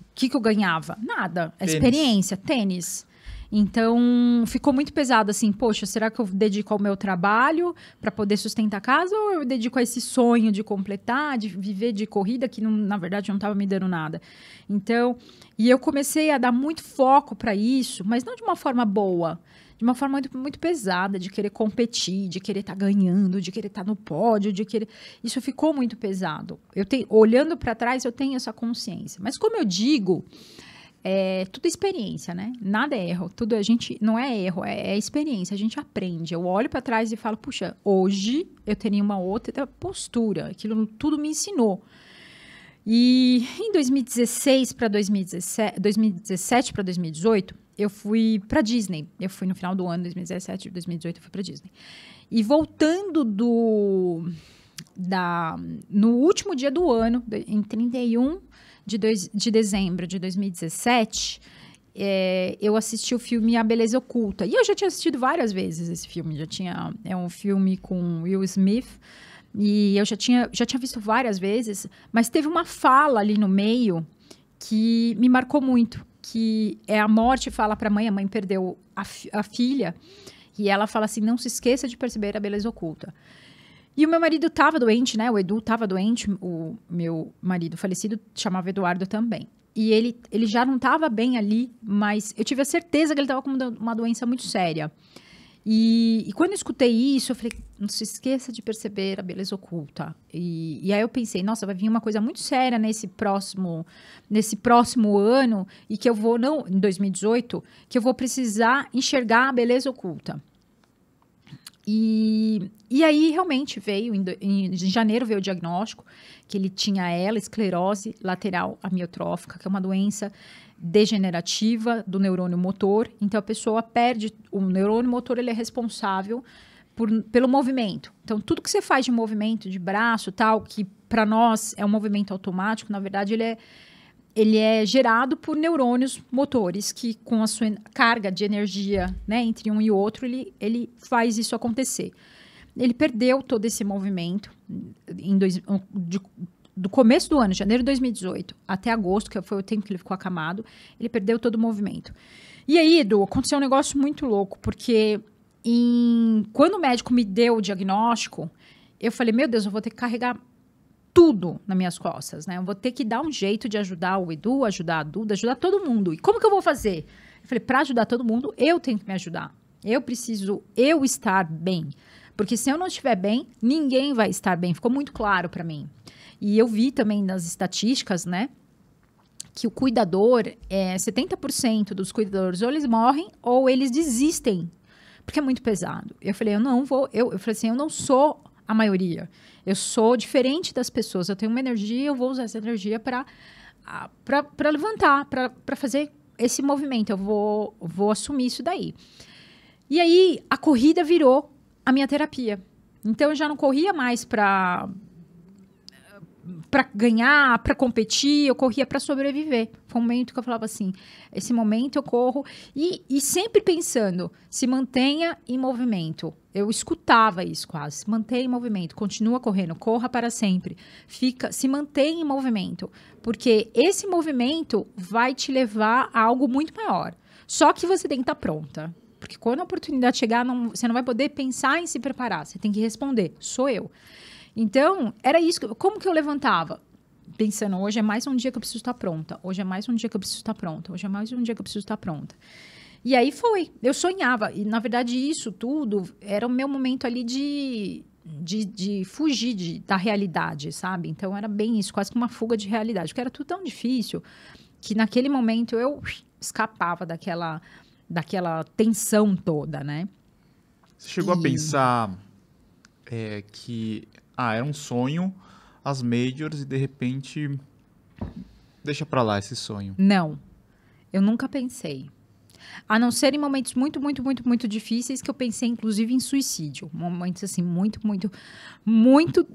O que, que eu ganhava? Nada. Tênis. Experiência, tênis. Então, ficou muito pesado assim, poxa, será que eu dedico ao meu trabalho para poder sustentar a casa ou eu dedico a esse sonho de completar, de viver de corrida que não, na verdade não estava me dando nada. Então, e eu comecei a dar muito foco para isso, mas não de uma forma boa, de uma forma muito, muito pesada, de querer competir, de querer estar tá ganhando, de querer estar tá no pódio, de querer. Isso ficou muito pesado. Eu tenho, olhando para trás, eu tenho essa consciência. Mas como eu digo, é tudo é experiência, né? Nada é erro. Tudo a gente não é erro, é, é experiência. A gente aprende. Eu olho para trás e falo, puxa, hoje eu teria uma outra postura. Aquilo tudo me ensinou. E em 2016 para 2017, 2017 para 2018, eu fui para Disney. Eu fui no final do ano 2017, 2018 eu fui para Disney. E voltando do da no último dia do ano, em 31 de, dois, de dezembro de 2017, é, eu assisti o filme A Beleza Oculta. E eu já tinha assistido várias vezes esse filme. Já tinha, é um filme com Will Smith. E eu já tinha, já tinha visto várias vezes, mas teve uma fala ali no meio que me marcou muito, que é a morte fala para a mãe, a mãe perdeu a, a filha, e ela fala assim: "Não se esqueça de perceber a beleza oculta". E o meu marido estava doente, né? O Edu estava doente, o meu marido falecido chamava Eduardo também. E ele, ele já não estava bem ali, mas eu tive a certeza que ele estava com uma doença muito séria. E, e, quando eu escutei isso, eu falei: não se esqueça de perceber a beleza oculta. E, e, aí eu pensei: nossa, vai vir uma coisa muito séria nesse próximo, nesse próximo ano e que eu vou não, em 2018, que eu vou precisar enxergar a beleza oculta. E, e aí realmente veio, em, em, janeiro veio o diagnóstico, que ele tinha ela, esclerose lateral amiotrófica, que é uma doença degenerativa do neurônio motor. Então a pessoa perde, o neurônio motor ele é responsável por, pelo movimento. Então tudo que você faz de movimento, de braço tal, que para nós é um movimento automático, na verdade ele é ele é gerado por neurônios motores que, com a sua carga de energia né, entre um e outro, ele, ele faz isso acontecer. Ele perdeu todo esse movimento em dois, de, do começo do ano, janeiro de 2018, até agosto, que foi o tempo que ele ficou acamado, ele perdeu todo o movimento. E aí, do aconteceu um negócio muito louco, porque em, quando o médico me deu o diagnóstico, eu falei, meu Deus, eu vou ter que carregar tudo nas minhas costas, né? Eu vou ter que dar um jeito de ajudar o Edu, ajudar a Duda, ajudar todo mundo. E como que eu vou fazer? Eu falei, para ajudar todo mundo, eu tenho que me ajudar. Eu preciso eu estar bem. Porque se eu não estiver bem, ninguém vai estar bem. Ficou muito claro para mim. E eu vi também nas estatísticas, né? Que o cuidador, é, 70% dos cuidadores ou eles morrem ou eles desistem, porque é muito pesado. Eu falei, eu não vou, eu, eu falei assim, eu não sou a maioria. Eu sou diferente das pessoas. Eu tenho uma energia, eu vou usar essa energia para para levantar, para fazer esse movimento. Eu vou, vou assumir isso daí. E aí a corrida virou a minha terapia. Então eu já não corria mais para para ganhar, para competir, eu corria para sobreviver. Foi um momento que eu falava assim: esse momento eu corro. E, e sempre pensando, se mantenha em movimento. Eu escutava isso quase. Mantenha em movimento, continua correndo, corra para sempre. Fica, se mantenha em movimento, porque esse movimento vai te levar a algo muito maior. Só que você tem que estar tá pronta. Porque quando a oportunidade chegar, não, você não vai poder pensar em se preparar. Você tem que responder: sou eu. Então, era isso. Que, como que eu levantava? Pensando, hoje é mais um dia que eu preciso estar pronta. Hoje é mais um dia que eu preciso estar pronta. Hoje é mais um dia que eu preciso estar pronta. E aí foi. Eu sonhava. E, na verdade, isso tudo era o meu momento ali de, de, de fugir de, da realidade, sabe? Então, era bem isso, quase que uma fuga de realidade. Porque era tudo tão difícil que, naquele momento, eu escapava daquela, daquela tensão toda, né? Você chegou e... a pensar é, que ah, era é um sonho as majors e de repente deixa para lá esse sonho. Não. Eu nunca pensei. A não ser em momentos muito, muito, muito, muito difíceis que eu pensei inclusive em suicídio, momentos assim muito, muito, muito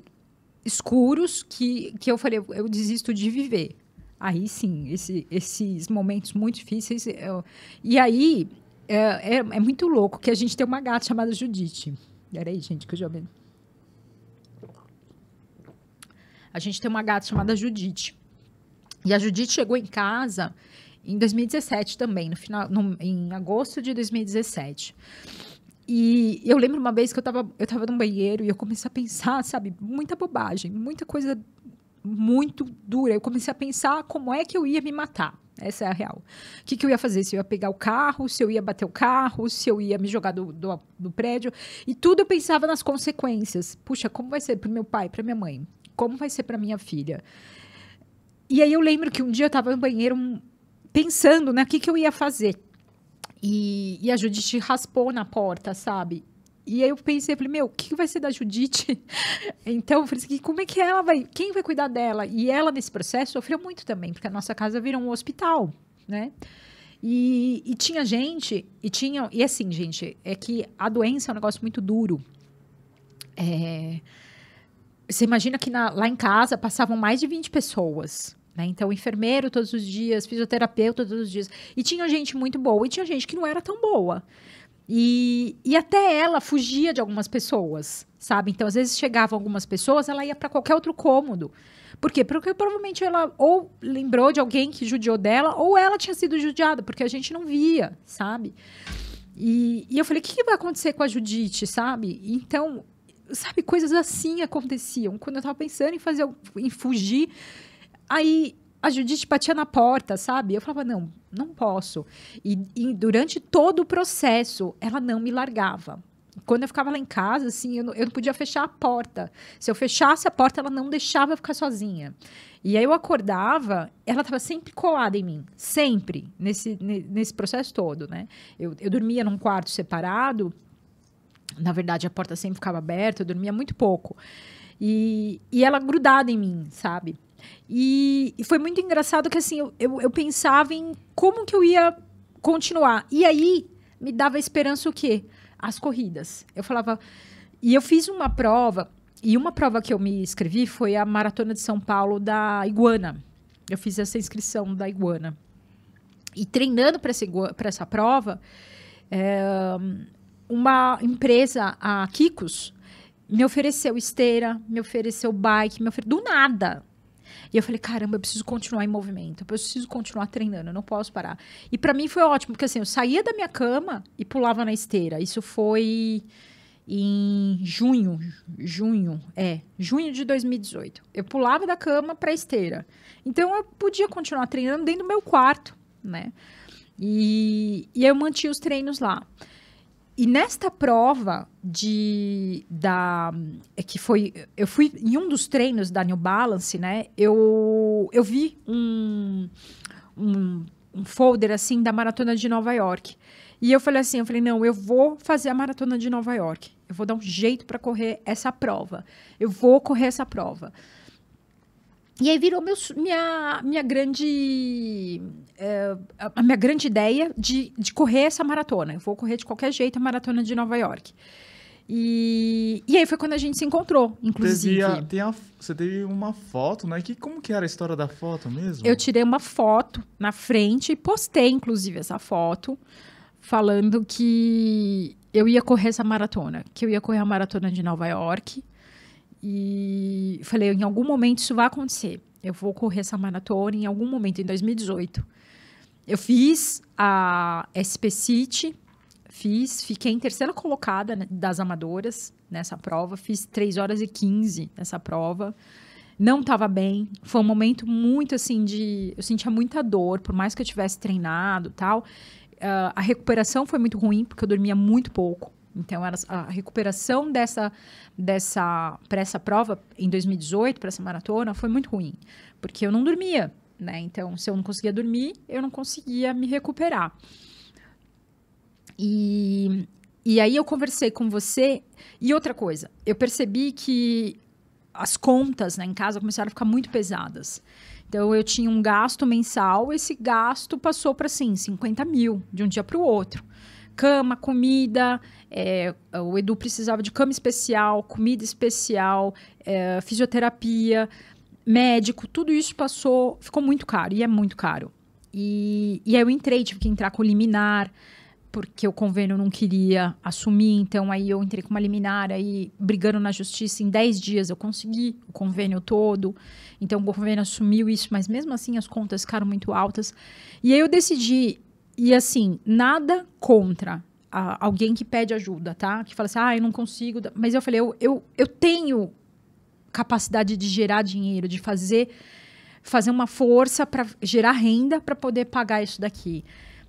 escuros que que eu falei, eu, desisto de viver. Aí sim, esse, esses momentos muito difíceis. Eu, e aí é, é, é, muito louco que a gente tem uma gata chamada Judite. aí gente, que eu já A gente tem uma gata chamada Judite. E a Judite chegou em casa em 2017 também, no final, no, em agosto de 2017. E eu lembro uma vez que eu estava eu tava no banheiro e eu comecei a pensar, sabe, muita bobagem, muita coisa muito dura. Eu comecei a pensar como é que eu ia me matar. Essa é a real. O que, que eu ia fazer? Se eu ia pegar o carro, se eu ia bater o carro, se eu ia me jogar do, do, do prédio. E tudo eu pensava nas consequências. Puxa, como vai ser para meu pai, para minha mãe? como vai ser para minha filha? E aí eu lembro que um dia eu estava no banheiro pensando, né, o que, que eu ia fazer. E, e a Judite raspou na porta, sabe? E aí eu pensei, falei, meu, o que vai ser da Judite? [LAUGHS] então, eu falei assim, como é que ela vai, quem vai cuidar dela? E ela, nesse processo, sofreu muito também, porque a nossa casa virou um hospital, né? E, e tinha gente, e tinha, e assim, gente, é que a doença é um negócio muito duro. É, você imagina que na, lá em casa passavam mais de 20 pessoas. Né? Então, enfermeiro todos os dias, fisioterapeuta todos os dias. E tinha gente muito boa e tinha gente que não era tão boa. E, e até ela fugia de algumas pessoas, sabe? Então, às vezes chegavam algumas pessoas, ela ia para qualquer outro cômodo. Por quê? Porque provavelmente ela ou lembrou de alguém que judiou dela, ou ela tinha sido judiada, porque a gente não via, sabe? E, e eu falei, o que, que vai acontecer com a Judite, sabe? Então, sabe, coisas assim aconteciam. Quando eu estava pensando em fazer, em fugir, aí a Judite batia na porta, sabe? Eu falava, não, não posso. E, e, durante todo o processo, ela não me largava. Quando eu ficava lá em casa, assim, eu não, eu não podia fechar a porta. Se eu fechasse a porta, ela não deixava eu ficar sozinha. E aí eu acordava, ela estava sempre colada em mim, sempre, nesse, nesse processo todo, né? Eu, eu dormia num quarto separado, na verdade, a porta sempre ficava aberta, eu dormia muito pouco. E, e ela grudada em mim, sabe? E, e foi muito engraçado que, assim, eu, eu, eu pensava em como que eu ia continuar. E aí, me dava esperança o quê? As corridas. Eu falava... E eu fiz uma prova, e uma prova que eu me inscrevi foi a Maratona de São Paulo da Iguana. Eu fiz essa inscrição da Iguana. E treinando para essa, essa prova, é, uma empresa, a Kikos, me ofereceu esteira, me ofereceu bike, me ofereceu do nada. E eu falei, caramba, eu preciso continuar em movimento, eu preciso continuar treinando, eu não posso parar. E para mim foi ótimo, porque assim, eu saía da minha cama e pulava na esteira. Isso foi em junho, junho, é, junho de 2018. Eu pulava da cama para esteira. Então eu podia continuar treinando dentro do meu quarto, né? E, e eu mantinha os treinos lá. E nesta prova de da é que foi eu fui em um dos treinos da New Balance, né? Eu eu vi um, um, um folder assim da maratona de Nova York. E eu falei assim, eu falei, não, eu vou fazer a maratona de Nova York. Eu vou dar um jeito para correr essa prova. Eu vou correr essa prova. E aí virou meu, minha, minha grande é, a minha grande ideia de, de correr essa maratona. Eu vou correr de qualquer jeito a maratona de Nova York. E, e aí foi quando a gente se encontrou, inclusive. A, a, você teve uma foto, né? Que, como que era a história da foto mesmo? Eu tirei uma foto na frente e postei, inclusive, essa foto, falando que eu ia correr essa maratona, que eu ia correr a maratona de Nova York e falei, em algum momento isso vai acontecer. Eu vou correr essa maratona em algum momento, em 2018. Eu fiz a SP City, fiz, fiquei em terceira colocada né, das amadoras nessa prova, fiz 3 horas e 15 nessa prova. Não estava bem, foi um momento muito assim de. Eu sentia muita dor, por mais que eu tivesse treinado tal. Uh, a recuperação foi muito ruim, porque eu dormia muito pouco. Então, era a recuperação dessa, dessa para essa prova em 2018, para essa maratona, foi muito ruim, porque eu não dormia, né? Então, se eu não conseguia dormir, eu não conseguia me recuperar. E, e aí eu conversei com você. E outra coisa, eu percebi que as contas né, em casa começaram a ficar muito pesadas. Então, eu tinha um gasto mensal, esse gasto passou para, assim, 50 mil de um dia para o outro. Cama, comida, é, o Edu precisava de cama especial, comida especial, é, fisioterapia, médico, tudo isso passou, ficou muito caro, e é muito caro. E, e aí eu entrei, tive que entrar com liminar, porque o convênio não queria assumir, então aí eu entrei com uma liminar, aí brigando na justiça, em 10 dias eu consegui o convênio todo, então o governo assumiu isso, mas mesmo assim as contas ficaram muito altas, e aí eu decidi, e assim, nada contra a, alguém que pede ajuda, tá? Que fala assim, ah, eu não consigo. Mas eu falei, eu, eu, eu tenho capacidade de gerar dinheiro, de fazer fazer uma força para gerar renda para poder pagar isso daqui.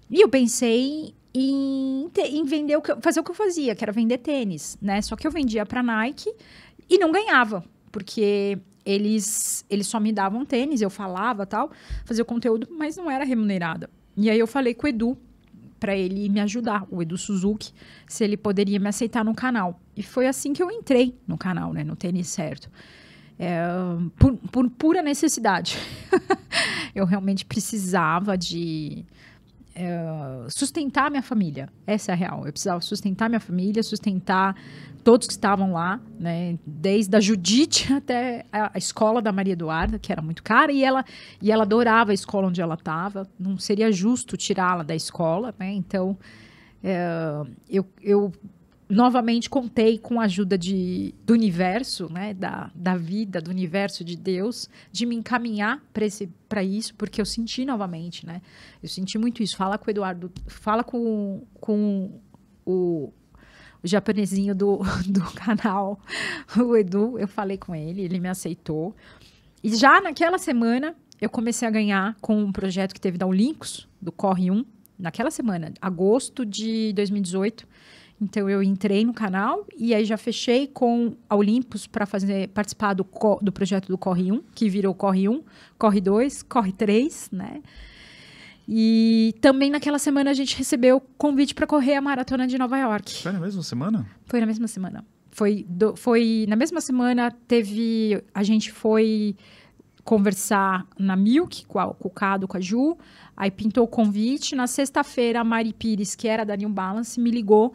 E eu pensei em, em vender o que, fazer o que eu fazia, que era vender tênis, né? Só que eu vendia para Nike e não ganhava, porque eles eles só me davam tênis, eu falava, tal, fazia o conteúdo, mas não era remunerada. E aí eu falei com o Edu, para ele me ajudar, o Edu Suzuki, se ele poderia me aceitar no canal. E foi assim que eu entrei no canal, né, no Tênis Certo. É, por, por pura necessidade. [LAUGHS] eu realmente precisava de Uh, sustentar minha família. Essa é a real. Eu precisava sustentar minha família, sustentar todos que estavam lá, né? Desde a Judite [LAUGHS] até a, a escola da Maria Eduarda, que era muito cara, e ela, e ela adorava a escola onde ela estava. Não seria justo tirá-la da escola, né? Então, é, eu, eu novamente contei com a ajuda de, do universo, né, da, da vida, do universo de Deus, de me encaminhar para isso, porque eu senti novamente, né? Eu senti muito isso. Fala com o Eduardo, fala com, com o, o japonesinho do, [LAUGHS] do canal, o Edu, eu falei com ele, ele me aceitou. E já naquela semana, eu comecei a ganhar com um projeto que teve da Olympus, do Corre 1, naquela semana, agosto de 2018, então eu entrei no canal e aí já fechei com a Olympus para fazer participar do, do projeto do Corre 1, que virou Corre 1, Corre 2, Corre 3, né? E também naquela semana a gente recebeu convite para correr a maratona de Nova York. Foi na mesma semana? Foi na mesma semana. Foi, do, foi na mesma semana teve a gente foi conversar na Milk com, a, com o Cado, com a Ju. Aí pintou o convite. Na sexta-feira a Mari Pires, que era da New Balance, me ligou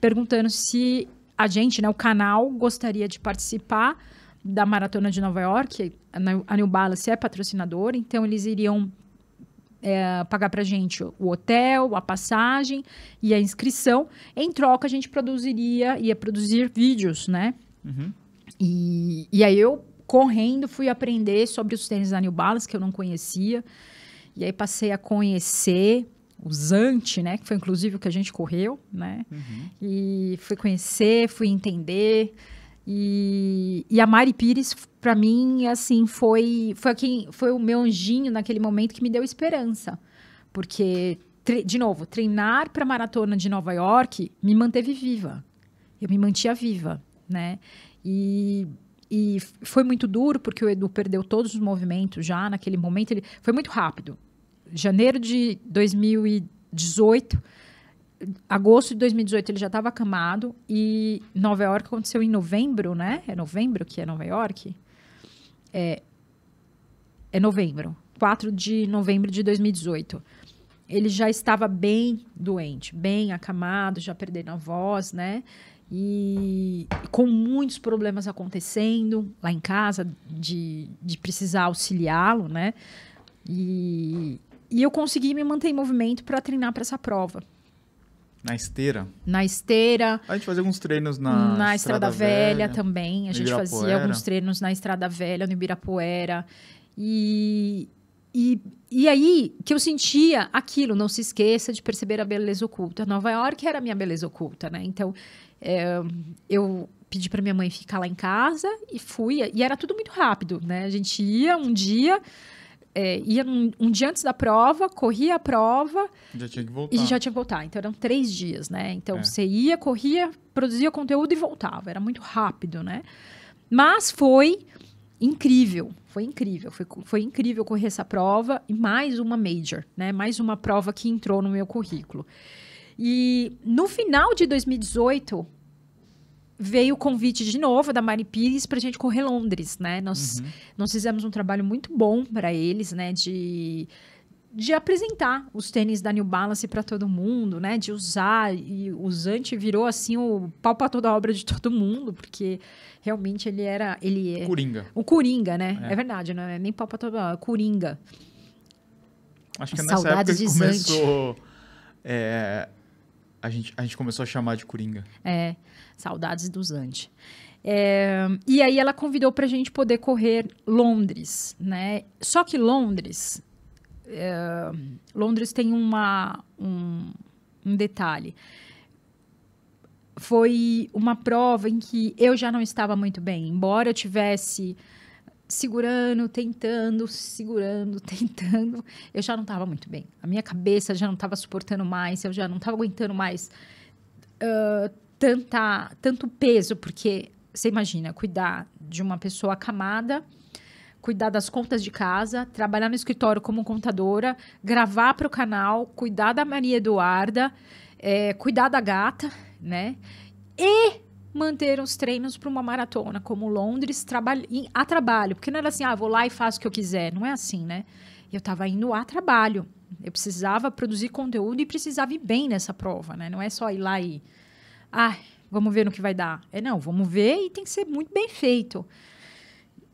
perguntando se a gente, né, o canal, gostaria de participar da Maratona de Nova York. A New Balance é patrocinadora, então eles iriam é, pagar para gente o hotel, a passagem e a inscrição. Em troca, a gente produziria, ia produzir vídeos, né? Uhum. E, e aí eu, correndo, fui aprender sobre os tênis da New Balance, que eu não conhecia. E aí passei a conhecer o Zante, né? Que foi inclusive o que a gente correu, né? Uhum. E fui conhecer, fui entender. E, e a Mari Pires, para mim, assim, foi foi, quem, foi o meu anjinho naquele momento que me deu esperança. Porque, de novo, treinar para a maratona de Nova York me manteve viva. Eu me mantinha viva, né? E e foi muito duro porque o Edu perdeu todos os movimentos já naquele momento. Ele foi muito rápido janeiro de 2018, agosto de 2018 ele já estava acamado e Nova York aconteceu em novembro, né? É novembro que é Nova York? É, é novembro, 4 de novembro de 2018. Ele já estava bem doente, bem acamado, já perdendo a voz, né? E com muitos problemas acontecendo lá em casa, de, de precisar auxiliá-lo, né? E, e eu consegui me manter em movimento para treinar para essa prova. Na esteira? Na esteira. A gente fazia alguns treinos na, na Estrada, Estrada Velha, Velha, também. A gente fazia alguns treinos na Estrada Velha, no Ibirapuera. E, e, e aí que eu sentia aquilo, não se esqueça de perceber a beleza oculta. Nova York era a minha beleza oculta, né? Então, é, eu pedi para minha mãe ficar lá em casa e fui. E era tudo muito rápido, né? A gente ia um dia é, ia um, um, dia antes da prova, corria a prova. Já tinha que voltar. E já tinha que voltar. Então eram três dias, né? Então é. você ia, corria, produzia conteúdo e voltava. Era muito rápido, né? Mas foi incrível. Foi incrível. Foi, foi incrível correr essa prova e mais uma major, né? Mais uma prova que entrou no meu currículo. E no final de 2018, veio o convite de novo da Mari Pires para a gente correr Londres, né? Nós, uhum. nós fizemos um trabalho muito bom para eles, né? De, de apresentar os tênis da New Balance para todo mundo, né? De usar e usante virou assim o toda a obra de todo mundo, porque realmente ele era ele é Coringa. O Coringa, né? É, é verdade, não é nem para toda, é Coringa. Acho que é nessa Saudades época que começou é, a gente a gente começou a chamar de Coringa. É. Saudades dos Andes. É, e aí ela convidou para a gente poder correr Londres, né? Só que Londres, é, Londres tem uma, um, um detalhe. Foi uma prova em que eu já não estava muito bem, embora eu tivesse segurando, tentando, segurando, [LAUGHS] tentando. Eu já não estava muito bem. A minha cabeça já não estava suportando mais, eu já não estava aguentando mais uh, tanta, tanto peso, porque você imagina cuidar de uma pessoa acamada, cuidar das contas de casa, trabalhar no escritório como contadora, gravar para o canal, cuidar da Maria Eduarda, é, cuidar da gata, né? E manter os treinos para uma maratona, como Londres, trabalho, a trabalho. Porque não era assim, ah, vou lá e faço o que eu quiser. Não é assim, né? Eu estava indo a trabalho. Eu precisava produzir conteúdo e precisava ir bem nessa prova, né? Não é só ir lá e ah, vamos ver no que vai dar. É não, vamos ver e tem que ser muito bem feito.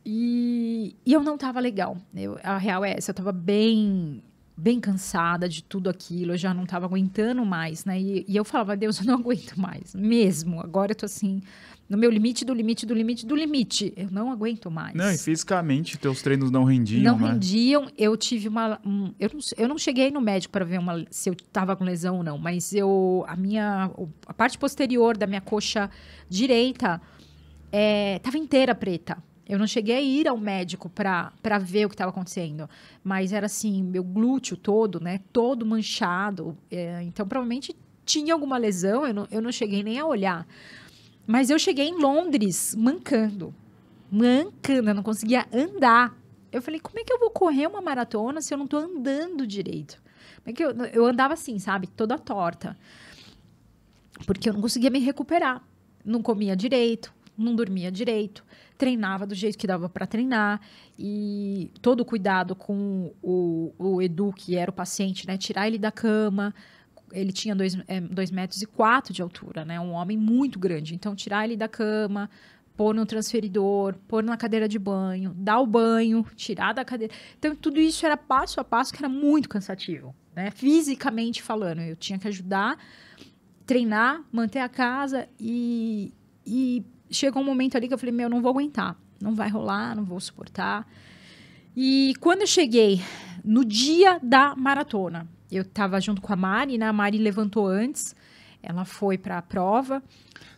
E, e eu não estava legal. Eu, a real é essa, eu estava bem bem cansada de tudo aquilo, eu já não estava aguentando mais, né? E, e, eu falava, Deus, eu não [LAUGHS] aguento mais, mesmo. Agora eu tô assim, no meu limite do limite do limite do limite. Eu não aguento mais. Não, e fisicamente teus treinos não rendiam, Não né? rendiam. Eu tive uma um, eu, não, eu não cheguei no médico para ver uma, se eu estava com lesão ou não, mas eu a minha a parte posterior da minha coxa direita estava é, inteira preta. Eu não cheguei a ir ao médico para ver o que estava acontecendo, mas era assim, meu glúteo todo, né, todo manchado. É, então, provavelmente tinha alguma lesão, eu não, eu não cheguei nem a olhar. Mas eu cheguei em Londres mancando. Mancando, eu não conseguia andar. Eu falei, como é que eu vou correr uma maratona se eu não tô andando direito? Como é que eu, eu andava assim, sabe? Toda torta. Porque eu não conseguia me recuperar. Não comia direito, não dormia direito, treinava do jeito que dava para treinar e todo o cuidado com o, o Edu, que era o paciente, né? Tirar ele da cama, ele tinha 2 é, dois metros e quatro de altura, né? Um homem muito grande. Então, tirar ele da cama, pôr no transferidor, pôr na cadeira de banho, dar o banho, tirar da cadeira. Então, tudo isso era passo a passo que era muito cansativo, né? Fisicamente falando, eu tinha que ajudar, treinar, manter a casa e, e chegou um momento ali que eu falei, meu, não vou aguentar, não vai rolar, não vou suportar. E quando eu cheguei no dia da maratona, eu estava junto com a Mari, né? A Mari levantou antes. Ela foi para a prova.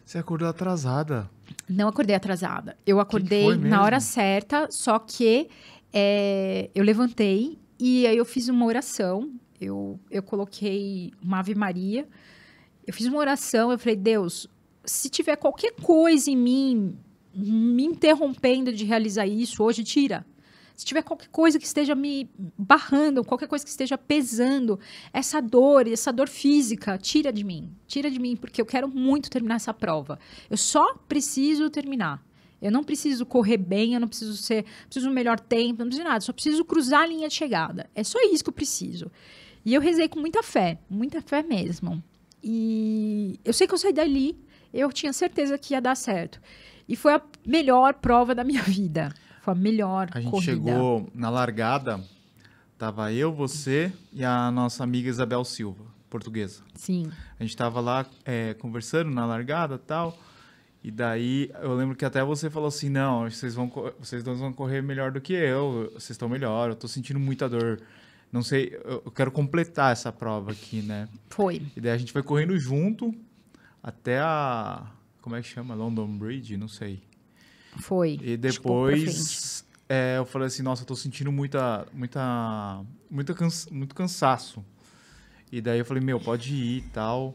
Você acordou atrasada? Não acordei atrasada. Eu acordei na hora certa, só que é, eu levantei e aí eu fiz uma oração. Eu, eu coloquei uma Ave Maria. Eu fiz uma oração. Eu falei, Deus, se tiver qualquer coisa em mim me interrompendo de realizar isso hoje, tira se tiver qualquer coisa que esteja me barrando, qualquer coisa que esteja pesando, essa dor, essa dor física, tira de mim. Tira de mim, porque eu quero muito terminar essa prova. Eu só preciso terminar. Eu não preciso correr bem, eu não preciso ser, preciso um melhor tempo, não preciso nada, só preciso cruzar a linha de chegada. É só isso que eu preciso. E eu rezei com muita fé, muita fé mesmo. E eu sei que eu saí dali, eu tinha certeza que ia dar certo. E foi a melhor prova da minha [LAUGHS] vida. Foi a melhor A gente corrida. chegou na largada, tava eu, você e a nossa amiga Isabel Silva, portuguesa. Sim. A gente tava lá é, conversando na largada tal. E daí eu lembro que até você falou assim: não, vocês, vão, vocês dois vão correr melhor do que eu, vocês estão melhor, eu tô sentindo muita dor. Não sei, eu quero completar essa prova aqui, né? Foi. E daí a gente foi correndo junto até a. Como é que chama? London Bridge? Não sei. Foi. E depois é, eu falei assim, nossa, eu tô sentindo muita, muita, muita cansa, muito cansaço. E daí eu falei, meu, pode ir e tal.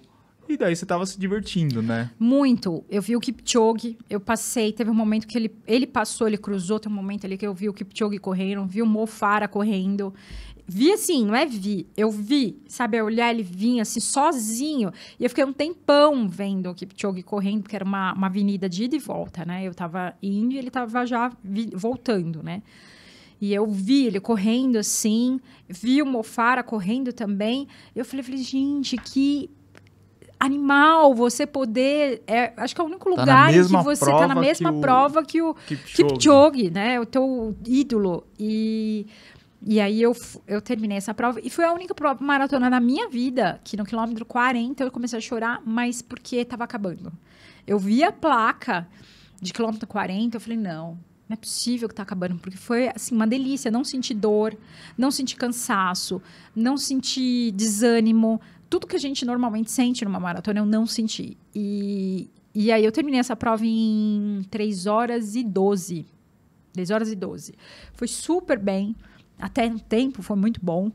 E daí você tava se divertindo, né? Muito. Eu vi o Kipchoge, eu passei, teve um momento que ele, ele passou, ele cruzou, teve um momento ali que eu vi o Kipchoge correndo, vi o Mofara correndo. Vi assim, não é vi, eu vi, sabe? Eu olhar ele vinha assim, sozinho. E eu fiquei um tempão vendo o Kipchoge correndo, porque era uma, uma avenida de ida e volta, né? Eu tava indo e ele tava já vi, voltando, né? E eu vi ele correndo assim, vi o Mofara correndo também. Eu falei, falei gente, que animal você poder. É, acho que é o único tá lugar em que você tá na mesma que prova que o Kipchoge, Kipchoge né? O teu ídolo. E. E aí eu, eu terminei essa prova e foi a única prova, maratona da minha vida que no quilômetro 40 eu comecei a chorar, mas porque estava acabando. Eu vi a placa de quilômetro 40, eu falei, não, não é possível que está acabando, porque foi assim uma delícia, não senti dor, não senti cansaço, não senti desânimo, tudo que a gente normalmente sente numa maratona eu não senti. E, e aí eu terminei essa prova em 3 horas e 12. 10 horas e 12. Foi super bem até um tempo, foi muito bom.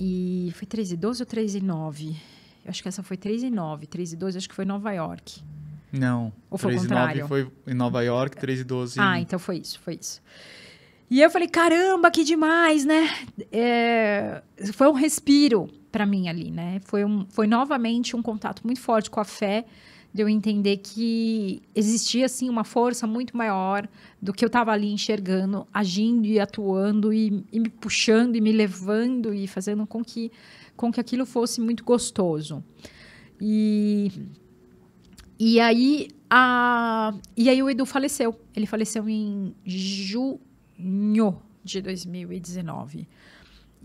E foi 3 e 12 ou 3 e 9? Eu acho que essa foi 3 e 9. 3 e 12 acho que foi Nova York. Não. Ou foi 3 o contrário? 9 foi em Nova York, 3 e 12 Ah, em... então foi isso, foi isso. E eu falei, caramba, que demais, né? É, foi um respiro para mim ali, né? Foi, um, foi novamente um contato muito forte com a fé, de eu entender que existia assim uma força muito maior do que eu estava ali enxergando, agindo e atuando e, e, me puxando e me levando e fazendo com que com que aquilo fosse muito gostoso. E e aí a e aí o Edu faleceu. Ele faleceu em junho de 2019.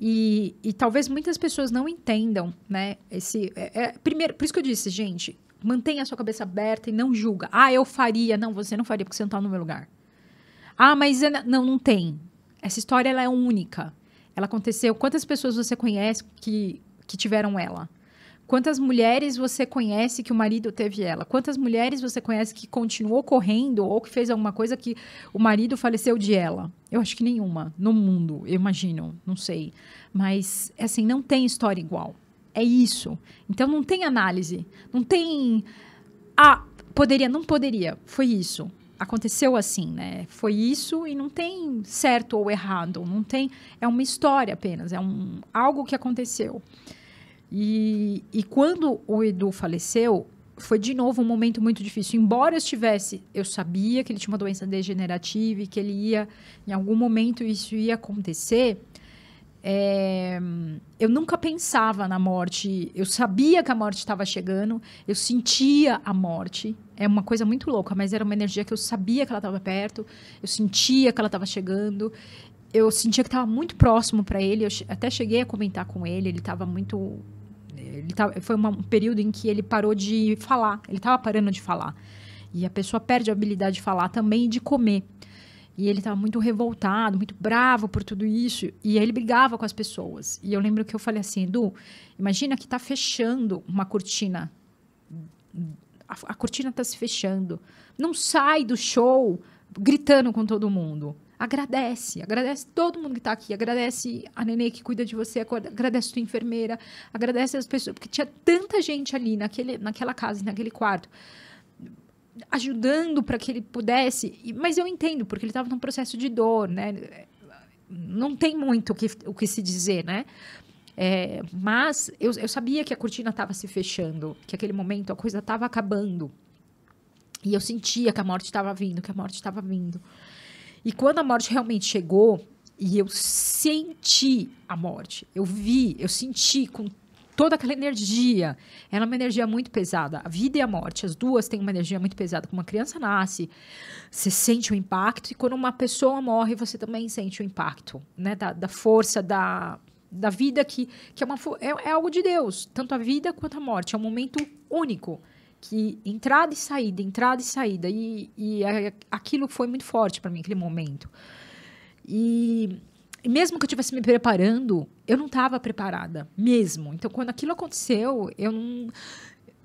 E, e talvez muitas pessoas não entendam, né? Esse é, é, primeiro, por isso que eu disse, gente, Mantenha a sua cabeça aberta e não julga. Ah, eu faria. Não, você não faria porque você não está no meu lugar. Ah, mas é não, não tem. Essa história ela é única. Ela aconteceu. Quantas pessoas você conhece que, que tiveram ela? Quantas mulheres você conhece que o marido teve ela? Quantas mulheres você conhece que continuou correndo ou que fez alguma coisa que o marido faleceu de ela? Eu acho que nenhuma no mundo, eu imagino, não sei. Mas assim, não tem história igual. É isso. Então não tem análise. Não tem. Ah, poderia, não poderia. Foi isso. Aconteceu assim, né? Foi isso e não tem certo ou errado. Não tem. É uma história apenas. É um, algo que aconteceu. E, e quando o Edu faleceu, foi de novo um momento muito difícil. Embora eu estivesse, eu sabia que ele tinha uma doença degenerativa e que ele ia, em algum momento, isso ia acontecer. É, eu nunca pensava na morte. Eu sabia que a morte estava chegando. Eu sentia a morte. É uma coisa muito louca, mas era uma energia que eu sabia que ela estava perto. Eu sentia que ela estava chegando. Eu sentia que estava muito próximo para ele. Eu até cheguei a comentar com ele. Ele estava muito. Ele tava, foi uma, um período em que ele parou de falar. Ele estava parando de falar. E a pessoa perde a habilidade de falar também e de comer. E ele estava muito revoltado, muito bravo por tudo isso. E ele brigava com as pessoas. E eu lembro que eu falei assim, Edu, imagina que está fechando uma cortina. A, a cortina está se fechando. Não sai do show gritando com todo mundo. Agradece, agradece todo mundo que está aqui, agradece a nenê que cuida de você, agradece a tua enfermeira, agradece as pessoas, porque tinha tanta gente ali naquele, naquela casa, naquele quarto ajudando para que ele pudesse. Mas eu entendo, porque ele estava num processo de dor, né? Não tem muito o que, o que se dizer, né? É, mas eu, eu sabia que a cortina estava se fechando, que aquele momento a coisa estava acabando. E eu sentia que a morte estava vindo, que a morte estava vindo. E quando a morte realmente chegou, e eu senti a morte, eu vi, eu senti com toda aquela energia. Ela é uma energia muito pesada. A vida e a morte, as duas têm uma energia muito pesada. Quando uma criança nasce, você sente o impacto, e quando uma pessoa morre, você também sente o impacto, né? Da, da força, da, da vida, que, que é, uma, é, é algo de Deus. Tanto a vida quanto a morte. É um momento único. Que entrada e saída, entrada e saída. E, e aquilo foi muito forte para mim, aquele momento. E mesmo que eu estivesse me preparando, eu não estava preparada mesmo. Então, quando aquilo aconteceu, eu não.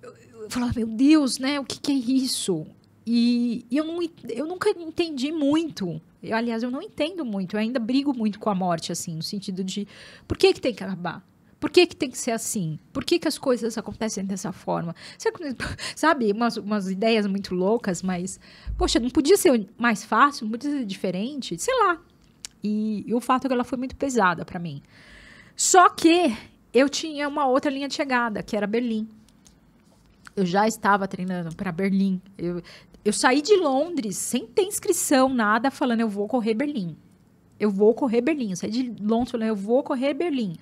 Eu, eu falava, meu Deus, né? O que, que é isso? E, e eu, não, eu nunca entendi muito. Eu, aliás, eu não entendo muito. Eu ainda brigo muito com a morte, assim, no sentido de por que, que tem que acabar? Por que, que tem que ser assim? Por que, que as coisas acontecem dessa forma? Sabe, [LAUGHS] umas, umas ideias muito loucas, mas, poxa, não podia ser mais fácil, não podia ser diferente? Sei lá, e, e o fato é que ela foi muito pesada para mim. Só que eu tinha uma outra linha de chegada, que era Berlim. Eu já estava treinando para Berlim. Eu, eu saí de Londres sem ter inscrição, nada, falando eu vou correr Berlim. Eu vou correr Berlim. Eu saí de Londres falando eu vou correr Berlim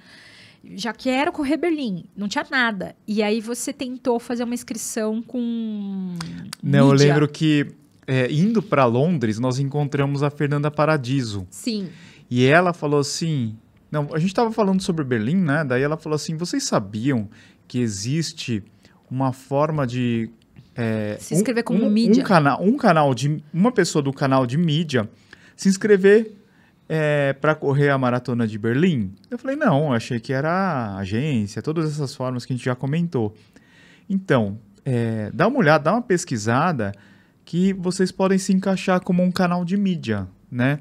já quero correr Berlim. Não tinha nada. E aí você tentou fazer uma inscrição com. Não, mídia. eu lembro que é, indo para Londres, nós encontramos a Fernanda Paradiso. Sim. E ela falou assim. Não, a gente estava falando sobre Berlim, né? Daí ela falou assim: vocês sabiam que existe uma forma de. É, se inscrever como um, mídia. Um, canal, um canal de. Uma pessoa do canal de mídia se inscrever é, para correr a maratona de Berlim? Eu falei, não, achei que era agência, todas essas formas que a gente já comentou. Então, é, dá uma olhada, dá uma pesquisada que vocês podem se encaixar como um canal de mídia, né?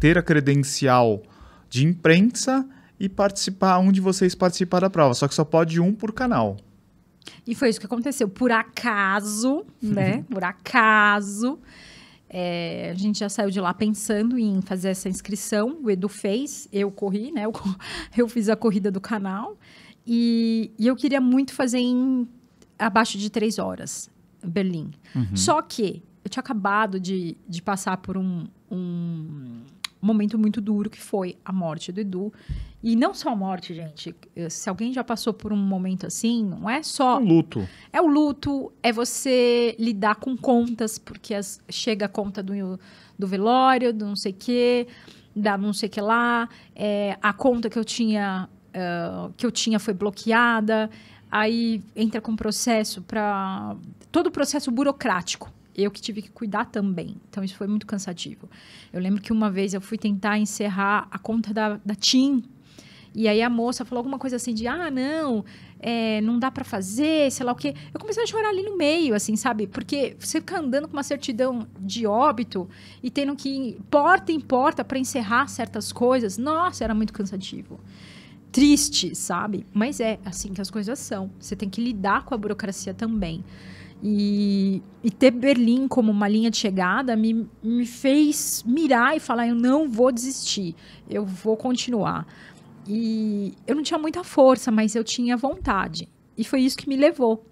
Ter a credencial de imprensa e participar onde um vocês participar da prova, só que só pode um por canal. E foi isso que aconteceu, por acaso, [LAUGHS] né? por acaso. É, a gente já saiu de lá pensando em fazer essa inscrição. O Edu fez, eu corri, né? Eu, [LAUGHS] eu fiz a corrida do canal. E, e, eu queria muito fazer em abaixo de três horas. Berlim. Uhum. Só que eu tinha acabado de, de passar por um, um momento muito duro que foi a morte do Edu. E não só a morte, gente. Se alguém já passou por um momento assim, não é só. O é luto. É o luto, é você lidar com contas, porque as, chega a conta do, do velório, do não sei o quê, da não sei o que lá. É, a conta que eu tinha. Uh, que eu tinha foi bloqueada aí entra com processo para todo o processo burocrático. Eu que tive que cuidar também. Então, isso foi muito cansativo. Eu lembro que uma vez eu fui tentar encerrar a conta da, da TIM. E aí a moça falou alguma coisa assim de: ah, não, é, não dá para fazer, sei lá o quê. Eu comecei a chorar ali no meio, assim, sabe? Porque você fica andando com uma certidão de óbito e tendo que ir porta em porta para encerrar certas coisas. Nossa, era muito cansativo triste, sabe? Mas é assim que as coisas são. Você tem que lidar com a burocracia também. E, e ter Berlim como uma linha de chegada me, me fez mirar e falar: eu não vou desistir, eu vou continuar. E eu não tinha muita força, mas eu tinha vontade. E foi isso que me levou.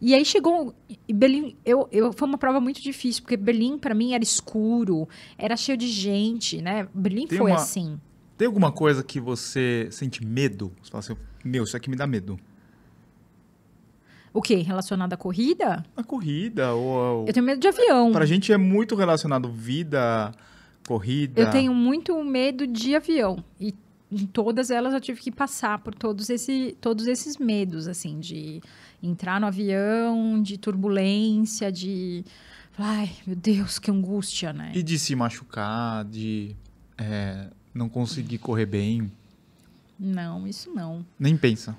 E aí chegou Berlim, eu, eu foi uma prova muito difícil, porque Berlim para mim era escuro, era cheio de gente, né? Berlim tem foi uma, assim. Tem alguma coisa que você sente medo? Você fala assim, meu, isso aqui me dá medo. O que? Relacionado à corrida? A corrida ou... Eu tenho medo de avião. Pra gente é muito relacionado vida, corrida... Eu tenho muito medo de avião. E em todas elas eu tive que passar por todos, esse, todos esses medos, assim, de entrar no avião, de turbulência, de. Ai, meu Deus, que angústia, né? E de se machucar, de. É, não conseguir correr bem? Não, isso não. Nem pensa.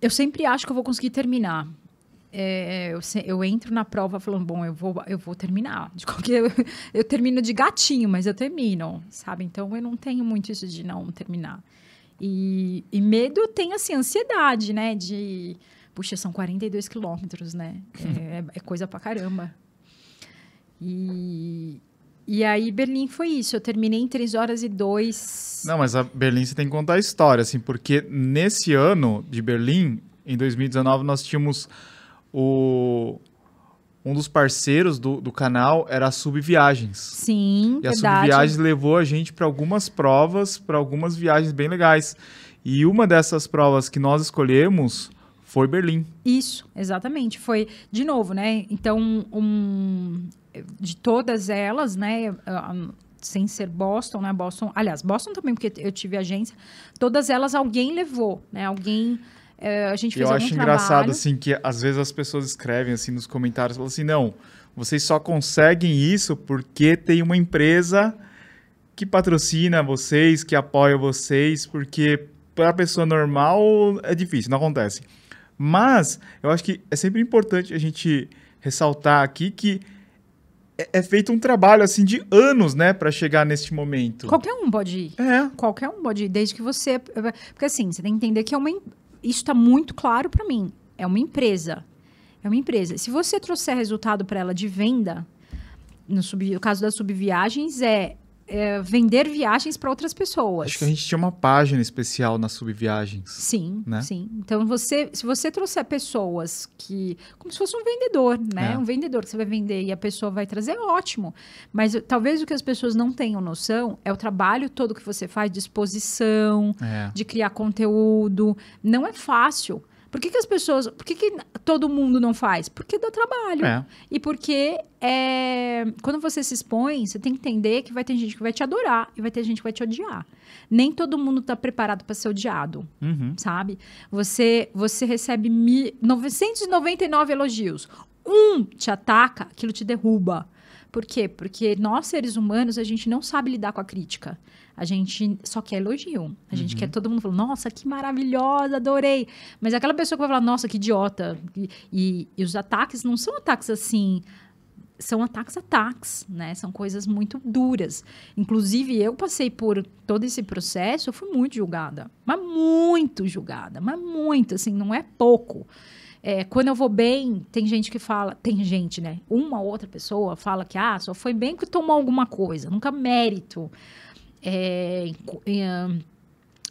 Eu sempre acho que eu vou conseguir terminar. É, é eu, eu, entro na prova falando, bom, eu vou, eu vou terminar. De qualquer, eu, [LAUGHS] eu termino de gatinho, mas eu termino, sabe? Então eu não tenho muito isso de não terminar. E, e medo tem assim, ansiedade, né? De. Puxa, são 42 quilômetros, né? É, é, é coisa pra caramba. E, e aí, Berlim foi isso. Eu terminei em 3 horas e 2. Não, mas a Berlim você tem que contar a história, assim, porque nesse ano de Berlim, em 2019, nós tínhamos o. Um dos parceiros do, do canal era a Subviagens. Sim, e verdade. E a Subviagens levou a gente para algumas provas, para algumas viagens bem legais. E uma dessas provas que nós escolhemos foi Berlim. Isso, exatamente. Foi, de novo, né? Então, um, de todas elas, né? sem ser Boston, né? Boston, aliás, Boston também, porque eu tive agência, todas elas alguém levou, né? Alguém. Uh, a gente fez Eu acho trabalho. engraçado, assim, que às vezes as pessoas escrevem assim nos comentários, falam assim, não, vocês só conseguem isso porque tem uma empresa que patrocina vocês, que apoia vocês, porque para a pessoa normal é difícil, não acontece. Mas eu acho que é sempre importante a gente ressaltar aqui que é, é, feito um trabalho assim de anos, né, para chegar neste momento. Qualquer um pode ir. É. Qualquer um pode ir, desde que você, porque assim, você tem que entender que é uma isso está muito claro para mim. É uma empresa. É uma empresa. Se você trouxer resultado para ela de venda, no, sub, no caso das subviagens, é é, vender viagens para outras pessoas. Acho que a gente tinha uma página especial nas subviagens. Sim, né? sim. Então você, se você trouxer pessoas que, como se fosse um vendedor, né, é. um vendedor que você vai vender e a pessoa vai trazer, é ótimo. Mas talvez o que as pessoas não tenham noção é o trabalho todo que você faz de exposição, é. de criar conteúdo. Não é fácil. Por que, que as pessoas. Por que, que todo mundo não faz? Porque dá trabalho. É. E porque é, quando você se expõe, você tem que entender que vai ter gente que vai te adorar e vai ter gente que vai te odiar. Nem todo mundo está preparado para ser odiado, uhum. sabe? Você, você recebe mi, 999 elogios. Um te ataca, aquilo te derruba. Por quê? Porque nós, seres humanos, a gente não sabe lidar com a crítica a gente só quer elogio. A gente uhum. quer todo mundo falando, nossa, que maravilhosa, adorei. Mas aquela pessoa que vai falar, nossa, que idiota. E, e, e os ataques não são ataques assim. São ataques ataques, né? São coisas muito duras. Inclusive, eu passei por todo esse processo, eu fui muito julgada. Mas muito julgada. Mas muito, assim, não é pouco. É, quando eu vou bem, tem gente que fala, tem gente, né? Uma outra pessoa fala que ah, só foi bem que tomou alguma coisa, nunca mérito. É, é,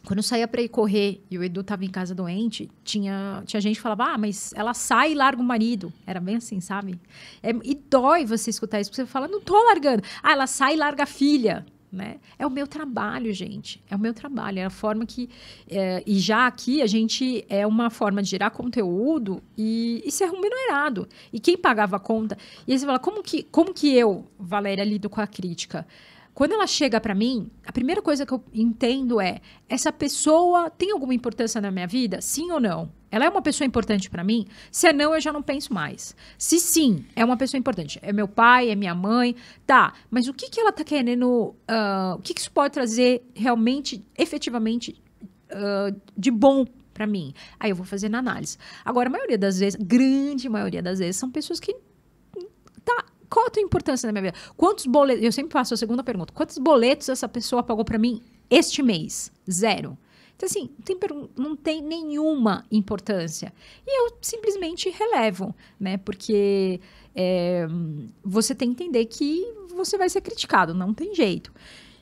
quando eu saía para ir correr e o Edu tava em casa doente, tinha, tinha gente que falava, ah, mas ela sai e larga o marido. Era bem assim, sabe? É, e dói você escutar isso, porque você fala, não tô largando. Ah, ela sai e larga a filha. Né? É o meu trabalho, gente. É o meu trabalho. É a forma que. É, e já aqui a gente é uma forma de gerar conteúdo e, e ser remunerado. E quem pagava a conta. E aí você fala, como que, como que eu, Valéria, lido com a crítica? Quando ela chega para mim, a primeira coisa que eu entendo é: essa pessoa tem alguma importância na minha vida? Sim ou não? Ela é uma pessoa importante para mim? Se é não, eu já não penso mais. Se sim, é uma pessoa importante. É meu pai, é minha mãe, tá. Mas o que, que ela tá querendo? Uh, o que, que isso pode trazer realmente, efetivamente, uh, de bom para mim? Aí eu vou fazer na análise. Agora, a maioria das vezes, grande maioria das vezes, são pessoas que qual a tua importância na minha vida? Quantos boletos. Eu sempre faço a segunda pergunta: quantos boletos essa pessoa pagou para mim este mês? Zero. Então, assim, tem, não tem nenhuma importância. E eu simplesmente relevo, né? Porque é, você tem que entender que você vai ser criticado, não tem jeito.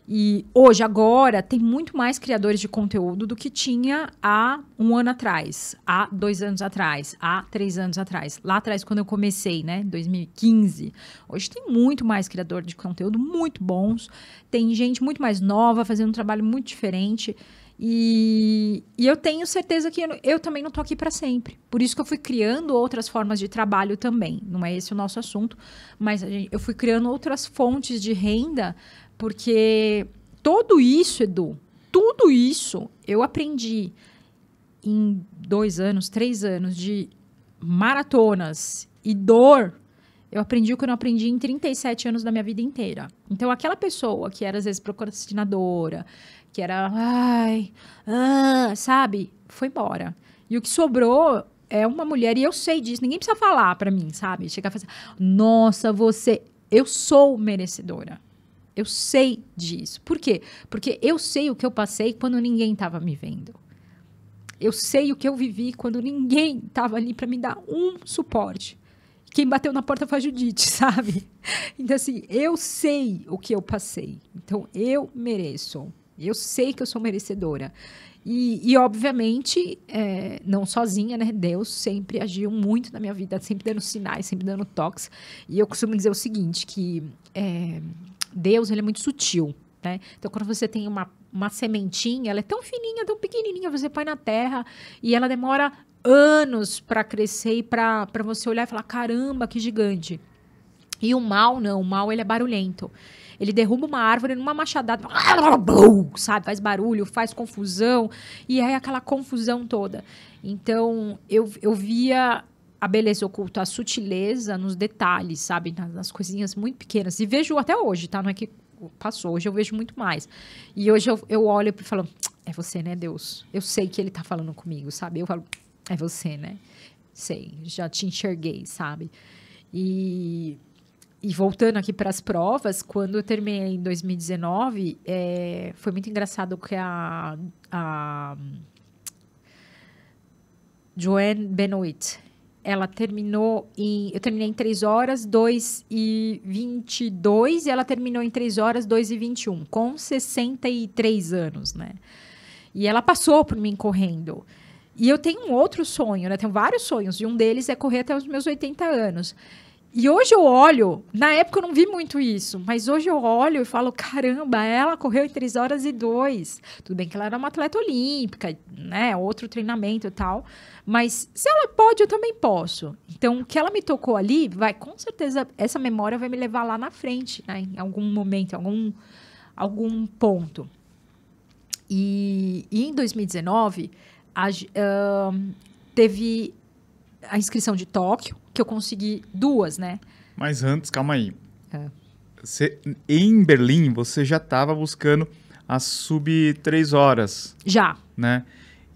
E hoje, agora, tem muito mais criadores de conteúdo do que tinha há um ano atrás, há dois anos atrás, há três anos atrás. Lá atrás, quando eu comecei, né, 2015. Hoje tem muito mais criador de conteúdo, muito bons. Tem gente muito mais nova, fazendo um trabalho muito diferente. E, e eu tenho certeza que eu, eu também não tô aqui para sempre. Por isso que eu fui criando outras formas de trabalho também. Não é esse o nosso assunto, mas gente, eu fui criando outras fontes de renda porque tudo isso, Edu, tudo isso eu aprendi em dois anos, três anos de maratonas e dor. Eu aprendi o que eu não aprendi em 37 anos da minha vida inteira. Então, aquela pessoa que era, às vezes, procrastinadora, que era, ai, ah, sabe, foi embora. E o que sobrou é uma mulher, e eu sei disso, ninguém precisa falar para mim, sabe? Chegar e falar, assim, nossa, você, eu sou merecedora. Eu sei disso. Por quê? Porque eu sei o que eu passei quando ninguém estava me vendo. Eu sei o que eu vivi quando ninguém estava ali para me dar um suporte. Quem bateu na porta foi a Judite, [LAUGHS] sabe? Então, assim, eu sei o que eu passei. Então, eu mereço. Eu sei que eu sou merecedora. E, e, obviamente, é, não sozinha, né? Deus sempre agiu muito na minha vida, sempre dando sinais, sempre dando toques. E eu costumo dizer o seguinte, que é, Deus ele é muito sutil. Né? Então, quando você tem uma, uma sementinha, ela é tão fininha, tão pequenininha, você põe na terra e ela demora anos para crescer e para você olhar e falar: caramba, que gigante. E o mal, não, o mal ele é barulhento. Ele derruba uma árvore numa machadada, sabe? Faz barulho, faz confusão, e é aquela confusão toda. Então, eu, eu via a beleza oculta, a sutileza nos detalhes, sabe? Nas, nas coisinhas muito pequenas. E vejo até hoje, tá? Não é que passou, hoje eu vejo muito mais. E hoje eu, eu olho e falo, é você, né, Deus? Eu sei que ele tá falando comigo, sabe? Eu falo, é você, né? Sei, já te enxerguei, sabe? E, e voltando aqui para as provas, quando eu terminei em 2019, é, foi muito engraçado que a, a Joanne Benoit, ela terminou em. Eu terminei em 3 horas, 2 e 22, e ela terminou em 3 horas, 2 e 21, com 63 anos, né? E ela passou por mim correndo. E eu tenho um outro sonho, né? Tenho vários sonhos, e um deles é correr até os meus 80 anos. E hoje eu olho, na época eu não vi muito isso, mas hoje eu olho e falo: caramba, ela correu em 3 horas e 2. Tudo bem que ela era uma atleta olímpica, né? Outro treinamento e tal. Mas se ela pode, eu também posso. Então, o que ela me tocou ali, vai, com certeza, essa memória vai me levar lá na frente, né? Em algum momento, em algum, algum ponto. E, e em 2019, a, uh, teve a inscrição de Tóquio, que eu consegui duas, né? Mas antes, calma aí. É. Você, em Berlim, você já estava buscando as sub 3 horas. Já. Né?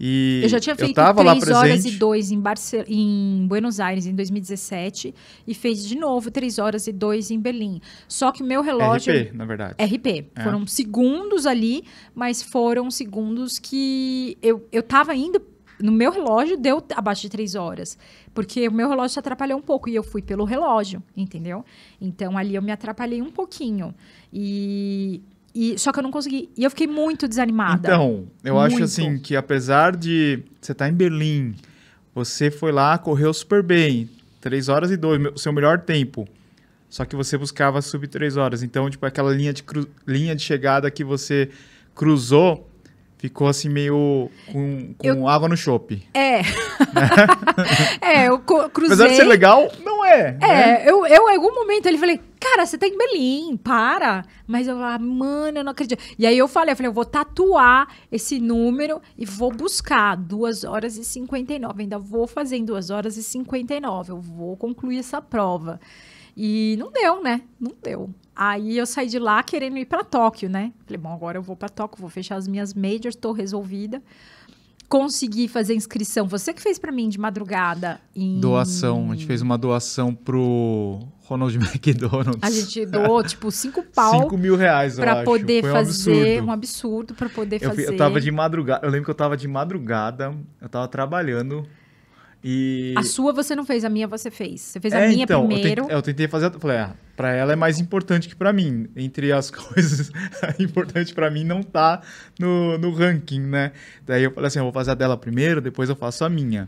E eu já tinha feito 3 três horas e dois em, Barce... em Buenos Aires em 2017 e fez de novo três horas e dois em Berlim. Só que meu relógio. RP, na verdade. RP. É. Foram segundos ali, mas foram segundos que eu, eu tava indo. No meu relógio deu abaixo de três horas. Porque o meu relógio se atrapalhou um pouco e eu fui pelo relógio, entendeu? Então ali eu me atrapalhei um pouquinho. E e, só que eu não consegui. E eu fiquei muito desanimada. Então, eu muito. acho assim que apesar de você estar tá em Berlim, você foi lá, correu super bem, 3 horas e 2, o seu melhor tempo. Só que você buscava sub 3 horas. Então, tipo, aquela linha de, linha de chegada que você cruzou ficou assim meio com, com eu... água no chope. É. Né? [LAUGHS] é, eu é cruzei. Apesar de ser legal, não é. É, né? eu, eu em algum momento ele falei, cara, você tá em Berlim, para. Mas eu falei, mano, eu não acredito. E aí eu falei, eu falei, eu vou tatuar esse número e vou buscar 2 horas e 59. Ainda vou fazer em 2 horas e 59. Eu vou concluir essa prova. E não deu, né? Não deu. Aí eu saí de lá querendo ir para Tóquio, né? Falei, bom, agora eu vou para Tóquio, vou fechar as minhas majors, estou resolvida. Consegui fazer inscrição. Você que fez para mim de madrugada em... Doação. A gente fez uma doação pro Ronald [LAUGHS] McDonald's. A gente doou, tipo, cinco pau. Cinco mil reais, eu Pra acho. poder fazer absurdo. um absurdo, para poder eu, fazer. Eu tava de madrugada. Eu lembro que eu tava de madrugada, eu tava trabalhando. E... A sua você não fez, a minha você fez. Você fez é, a minha então, primeiro. Eu tentei, eu tentei fazer. Falei, ah, pra ela é mais importante que para mim. Entre as [LAUGHS] coisas, importante para mim não tá no, no ranking, né? Daí eu falei assim: eu vou fazer a dela primeiro, depois eu faço a minha.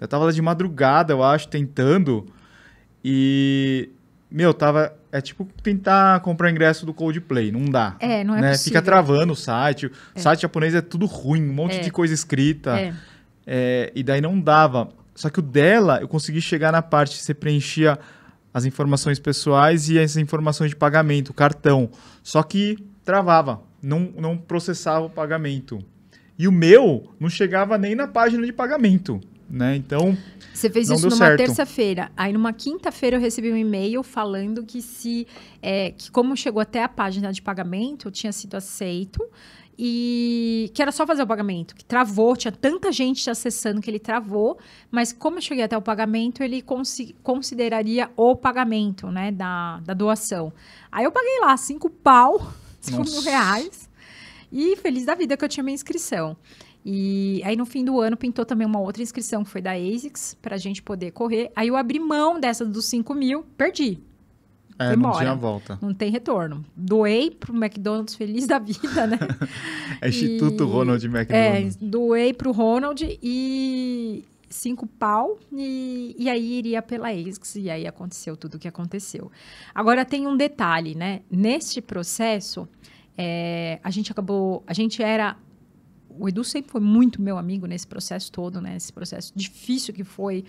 Eu tava lá de madrugada, eu acho, tentando. E. Meu, tava. É tipo tentar comprar ingresso do Coldplay, não dá. É, não é né? Possível. Fica travando o site. O é. site japonês é tudo ruim, um monte é. de coisa escrita. É. é e daí não dava. Só que o dela, eu consegui chegar na parte que você preenchia as informações pessoais e as informações de pagamento, cartão. Só que travava, não, não processava o pagamento. E o meu não chegava nem na página de pagamento. Né? Então. Você fez isso numa terça-feira. Aí numa quinta-feira eu recebi um e-mail falando que se é, que como chegou até a página de pagamento, tinha sido aceito e que era só fazer o pagamento, que travou, tinha tanta gente acessando que ele travou, mas como eu cheguei até o pagamento, ele consideraria o pagamento, né, da, da doação. Aí eu paguei lá cinco pau, [LAUGHS] cinco Nossa. mil reais, e feliz da vida que eu tinha minha inscrição. E aí no fim do ano pintou também uma outra inscrição que foi da ASICS, pra gente poder correr. Aí eu abri mão dessa dos cinco mil, perdi. É, não tinha volta. Não tem retorno. Doei pro McDonald's feliz da vida, né? [LAUGHS] é Instituto e... Ronald McDonald's. É, doei pro Ronald e cinco pau e, e aí iria pela ex e aí aconteceu tudo o que aconteceu. Agora tem um detalhe, né? Neste processo, é, a gente acabou, a gente era o Edu sempre foi muito meu amigo nesse processo todo, né? Esse processo difícil que foi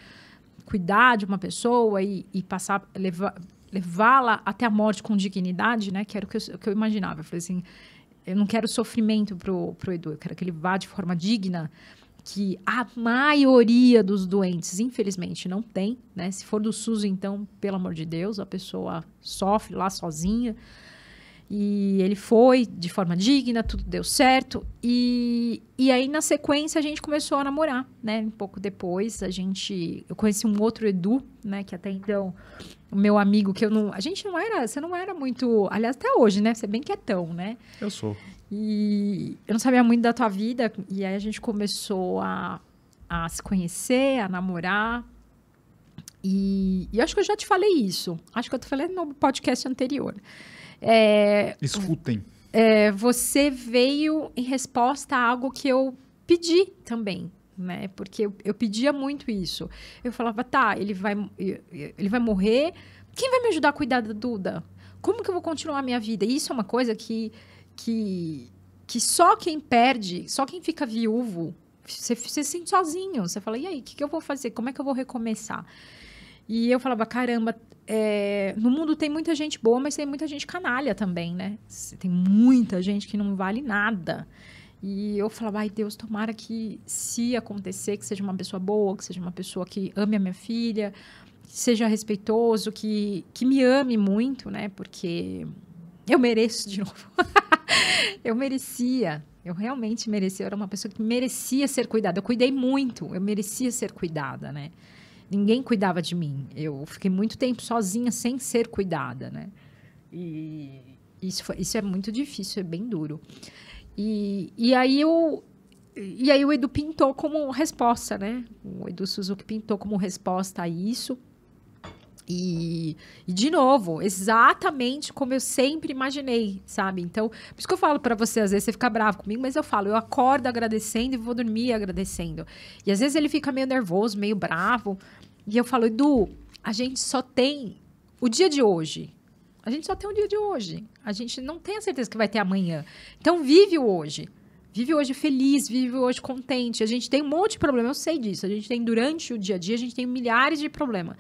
cuidar de uma pessoa e, e passar levar levá-la até a morte com dignidade, né? Que era o que eu, o que eu imaginava. Eu falei assim, eu não quero sofrimento pro, pro Edu, eu quero que ele vá de forma digna, que a maioria dos doentes, infelizmente, não tem, né? Se for do SUS, então, pelo amor de Deus, a pessoa sofre lá sozinha. E ele foi de forma digna, tudo deu certo. E, e aí, na sequência, a gente começou a namorar, né? Um pouco depois, a gente. Eu conheci um outro Edu, né? Que até então, o meu amigo, que eu não. A gente não era. Você não era muito. Aliás, até hoje, né? Você é bem quietão, né? Eu sou. E eu não sabia muito da tua vida. E aí a gente começou a, a se conhecer, a namorar. E, e acho que eu já te falei isso. Acho que eu te falei no podcast anterior. É, Escutem. É, você veio em resposta a algo que eu pedi também, né? Porque eu, eu, pedia muito isso. Eu falava, tá, ele vai, ele vai morrer. Quem vai me ajudar a cuidar da Duda? Como que eu vou continuar a minha vida? E isso é uma coisa que, que, que só quem perde, só quem fica viúvo, você, você se sente sozinho. Você fala, e aí, o que, que eu vou fazer? Como é que eu vou recomeçar? E eu falava, caramba, é, no mundo tem muita gente boa, mas tem muita gente canalha também, né? Tem muita gente que não vale nada. E eu falava, ai Deus, tomara que se acontecer, que seja uma pessoa boa, que seja uma pessoa que ame a minha filha, que seja respeitoso, que, que me ame muito, né? Porque eu mereço de [LAUGHS] novo. eu merecia, eu realmente merecia. Eu era uma pessoa que merecia ser cuidada. Eu cuidei muito, eu merecia ser cuidada, né? ninguém cuidava de mim. Eu fiquei muito tempo sozinha sem ser cuidada, né? E isso, foi, isso é muito difícil, é bem duro. E, e aí eu e aí o Edu pintou como resposta, né? O Edu Suzuki pintou como resposta a isso. E, e, de novo, exatamente como eu sempre imaginei, sabe? Então, por isso que eu falo para você, às vezes você fica bravo comigo, mas eu falo, eu acordo agradecendo e vou dormir agradecendo. E às vezes ele fica meio nervoso, meio bravo, e eu falo, Edu, a gente só tem o dia de hoje. A gente só tem o dia de hoje. A gente não tem a certeza que vai ter amanhã. Então vive o hoje. Vive hoje feliz, vive hoje contente. A gente tem um monte de problema, eu sei disso. A gente tem durante o dia a dia, a gente tem milhares de problemas.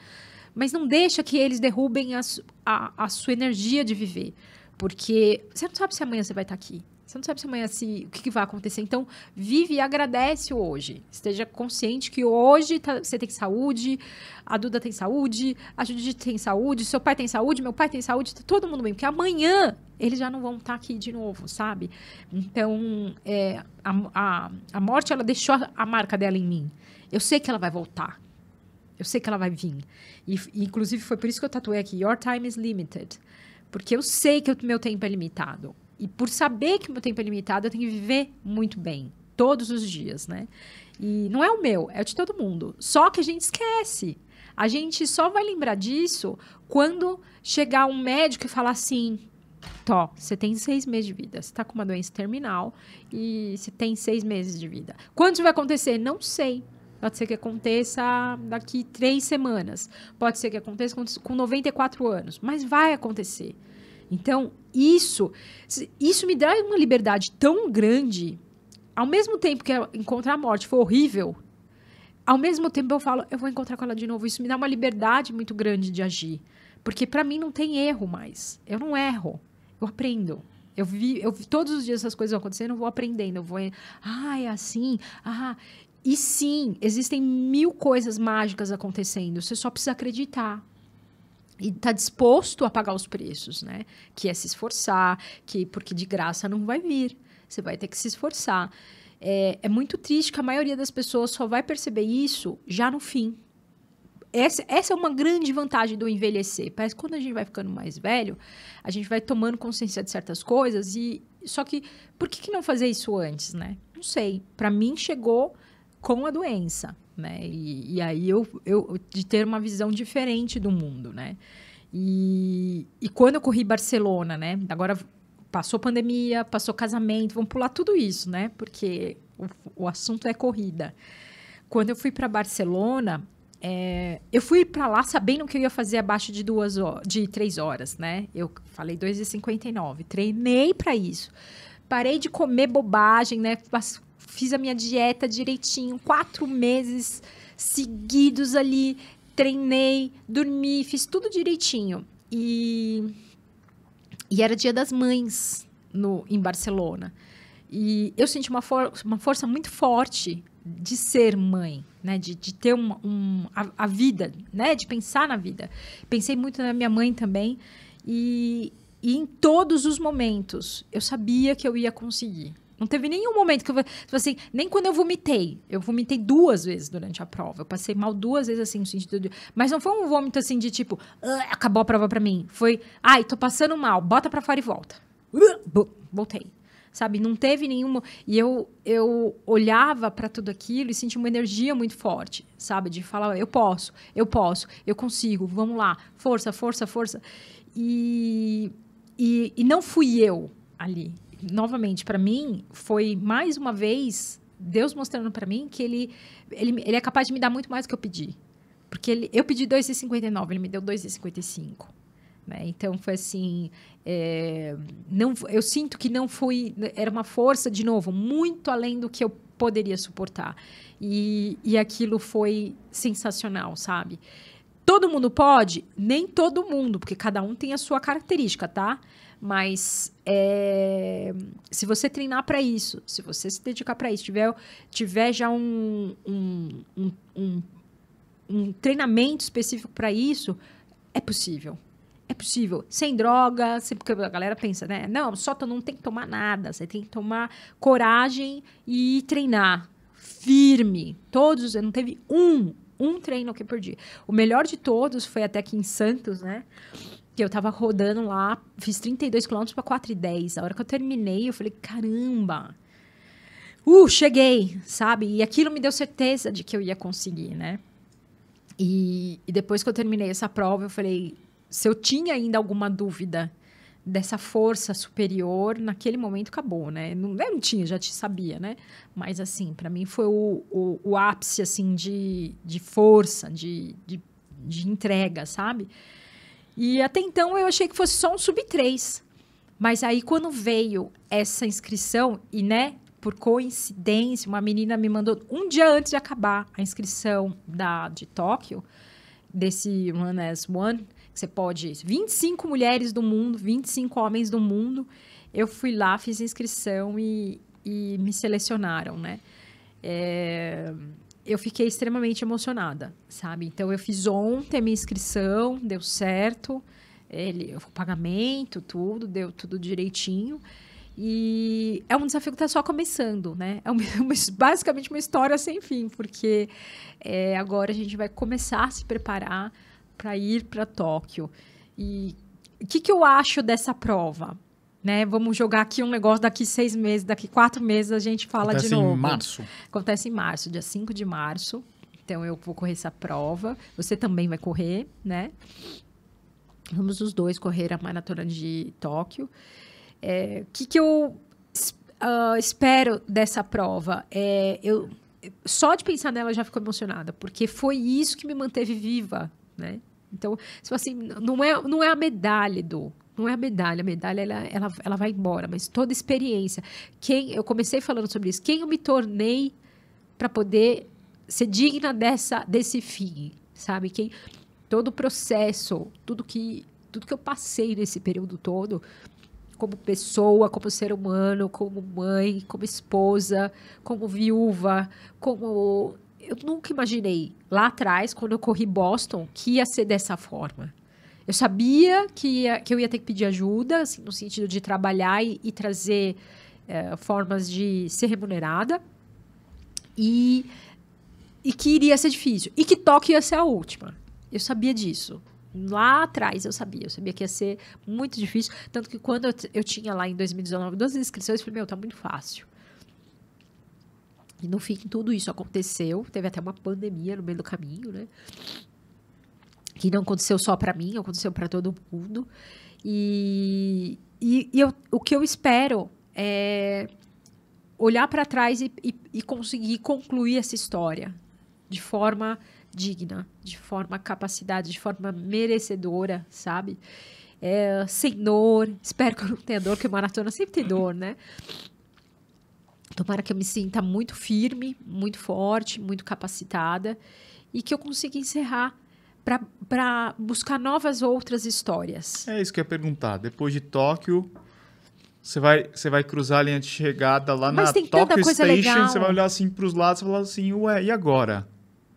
Mas não deixa que eles derrubem a, a, a sua energia de viver. Porque você não sabe se amanhã você vai estar aqui. Você não sabe se amanhã se, o que, que vai acontecer. Então, vive e agradece hoje. Esteja consciente que hoje tá, você tem saúde, a Duda tem saúde, a Judite tem saúde, seu pai tem saúde, meu pai tem saúde, tá todo mundo bem. Porque amanhã eles já não vão estar tá aqui de novo, sabe? Então, é, a, a, a morte, ela deixou a marca dela em mim. Eu sei que ela vai voltar. Eu sei que ela vai vir. E, inclusive, foi por isso que eu tatuei aqui: Your time is limited. Porque eu sei que o meu tempo é limitado. E por saber que o meu tempo é limitado, eu tenho que viver muito bem, todos os dias, né? E não é o meu, é o de todo mundo. Só que a gente esquece. A gente só vai lembrar disso quando chegar um médico e falar assim: Tó, você tem seis meses de vida, você tá com uma doença terminal e você tem seis meses de vida. Quando isso vai acontecer? Não sei. Pode ser que aconteça daqui três semanas. Pode ser que aconteça com 94 anos. Mas vai acontecer. Então, isso, isso me dá uma liberdade tão grande. Ao mesmo tempo que é encontrar a morte foi horrível, ao mesmo tempo eu falo, eu vou encontrar com ela de novo. Isso me dá uma liberdade muito grande de agir. Porque para mim não tem erro mais. Eu não erro. Eu aprendo. Eu vi, eu vi todos os dias essas coisas acontecendo, eu vou aprendendo, eu vou, ah, é assim, ah, e sim, existem mil coisas mágicas acontecendo. Você só precisa acreditar e está disposto a pagar os preços, né? Que é se esforçar, que porque de graça não vai vir. Você vai ter que se esforçar. É, é muito triste que a maioria das pessoas só vai perceber isso já no fim. Essa, essa é uma grande vantagem do envelhecer. Parece que quando a gente vai ficando mais velho, a gente vai tomando consciência de certas coisas e só que por que, que não fazer isso antes, né? Não sei. Para mim chegou com a doença, né? E, e aí eu, eu de ter uma visão diferente do mundo, né? E, e quando eu corri Barcelona, né? Agora passou pandemia, passou casamento, vamos pular tudo isso, né? Porque o, o assunto é corrida. Quando eu fui para Barcelona, é, eu fui para lá sabendo que eu ia fazer abaixo de duas de três horas, né? Eu falei 2,59. Treinei para isso. Parei de comer bobagem, né? fiz a minha dieta direitinho, quatro meses seguidos ali, treinei, dormi, fiz tudo direitinho. E, e era dia das mães no, em Barcelona. E eu senti uma, for uma força muito forte de ser mãe, né? De, de ter um, um a, a, vida, né? De pensar na vida. Pensei muito na minha mãe também. E, e em todos os momentos eu sabia que eu ia conseguir. Não teve nenhum momento que eu. Tipo assim, nem quando eu vomitei. Eu vomitei duas vezes durante a prova. Eu passei mal duas vezes, assim, no sentido de. Mas não foi um vômito assim de tipo, ah, acabou a prova pra mim. Foi, ai, tô passando mal, bota pra fora e volta. Uh, voltei. Sabe? Não teve nenhuma. E eu, eu olhava para tudo aquilo e sentia uma energia muito forte, sabe? De falar, eu posso, eu posso, eu consigo, vamos lá, força, força, força. E, e, e não fui eu ali novamente, para mim, foi mais uma vez Deus mostrando para mim que ele, ele, ele é capaz de me dar muito mais do que eu pedi. Porque ele, eu pedi 2,59, ele me deu 2,55. Né? Então, foi assim... É, não, eu sinto que não fui... Era uma força, de novo, muito além do que eu poderia suportar. E, e aquilo foi sensacional, sabe? Todo mundo pode? Nem todo mundo, porque cada um tem a sua característica, tá? Mas é, se você treinar para isso, se você se dedicar para isso, tiver, tiver já um, um, um, um, um treinamento específico para isso, é possível. É possível. Sem droga, sem, porque a galera pensa, né? Não, só tu não tem que tomar nada. Você tem que tomar coragem e treinar. Firme. Todos, não teve um, um treino que eu perdi. O melhor de todos foi até aqui em Santos, né? que eu tava rodando lá, fiz 32 quilômetros pra 10 A hora que eu terminei, eu falei, caramba! Uh, cheguei, sabe? E aquilo me deu certeza de que eu ia conseguir, né? E, e depois que eu terminei essa prova, eu falei, se eu tinha ainda alguma dúvida dessa força superior, naquele momento acabou, né? Não, eu não tinha, já te sabia, né? Mas, assim, para mim foi o, o, o, ápice, assim, de, de força, de, de, de entrega, sabe? E até então eu achei que fosse só um sub-3. Mas aí quando veio essa inscrição, e né, por coincidência, uma menina me mandou um dia antes de acabar a inscrição da de Tóquio, desse One as One, que você pode, 25 mulheres do mundo, 25 homens do mundo, eu fui lá, fiz inscrição e, e me selecionaram, né? É, eu fiquei extremamente emocionada, sabe? Então, eu fiz ontem minha inscrição, deu certo, ele, o pagamento, tudo, deu tudo direitinho. E é um desafio que está só começando, né? É [LAUGHS] uma, basicamente uma história sem fim, porque é, agora a gente vai começar a se preparar para ir para Tóquio. E o que, que eu acho dessa prova? né? Vamos jogar aqui um negócio daqui seis meses, daqui quatro meses a gente fala Acontece de novo. Acontece em março. Acontece em março, dia 5 de março. Então eu vou correr essa prova. Você também vai correr, né? Vamos os dois correr a maratona de Tóquio. O é, que, que eu uh, espero dessa prova? É, eu, só de pensar nela eu já fico emocionada, porque foi isso que me manteve viva, né? Então, tipo assim, não é, não é a medalha do, não é a medalha, a medalha ela, ela, ela vai embora, mas toda experiência. Quem eu comecei falando sobre isso, quem eu me tornei para poder ser digna dessa desse fim, sabe? Quem todo o processo, tudo que tudo que eu passei nesse período todo, como pessoa, como ser humano, como mãe, como esposa, como viúva, como eu nunca imaginei lá atrás quando eu corri Boston que ia ser dessa forma. Eu sabia que, ia, que eu ia ter que pedir ajuda, assim, no sentido de trabalhar e, e trazer é, formas de ser remunerada. E, e que iria ser difícil. E que toque ia ser a última. Eu sabia disso. Lá atrás eu sabia, eu sabia que ia ser muito difícil. Tanto que quando eu, eu tinha lá em 2019 duas inscrições, eu falei: Meu, tá muito fácil. E no fim, tudo isso aconteceu. Teve até uma pandemia no meio do caminho, né? que não aconteceu só para mim, aconteceu para todo mundo. E, e, e eu, o que eu espero é olhar para trás e, e, e, conseguir concluir essa história de forma digna, de forma capacidade, de forma merecedora, sabe? É, sem dor, espero que eu não tenha dor, porque maratona sempre tem dor, né? Tomara que eu me sinta muito firme, muito forte, muito capacitada e que eu consiga encerrar para buscar novas outras histórias. É isso que eu ia perguntar. Depois de Tóquio, você vai, você vai cruzar a linha de chegada lá Mas na tem Tóquio tanta coisa Station, você vai olhar assim para os lados e falar assim, ué, e agora?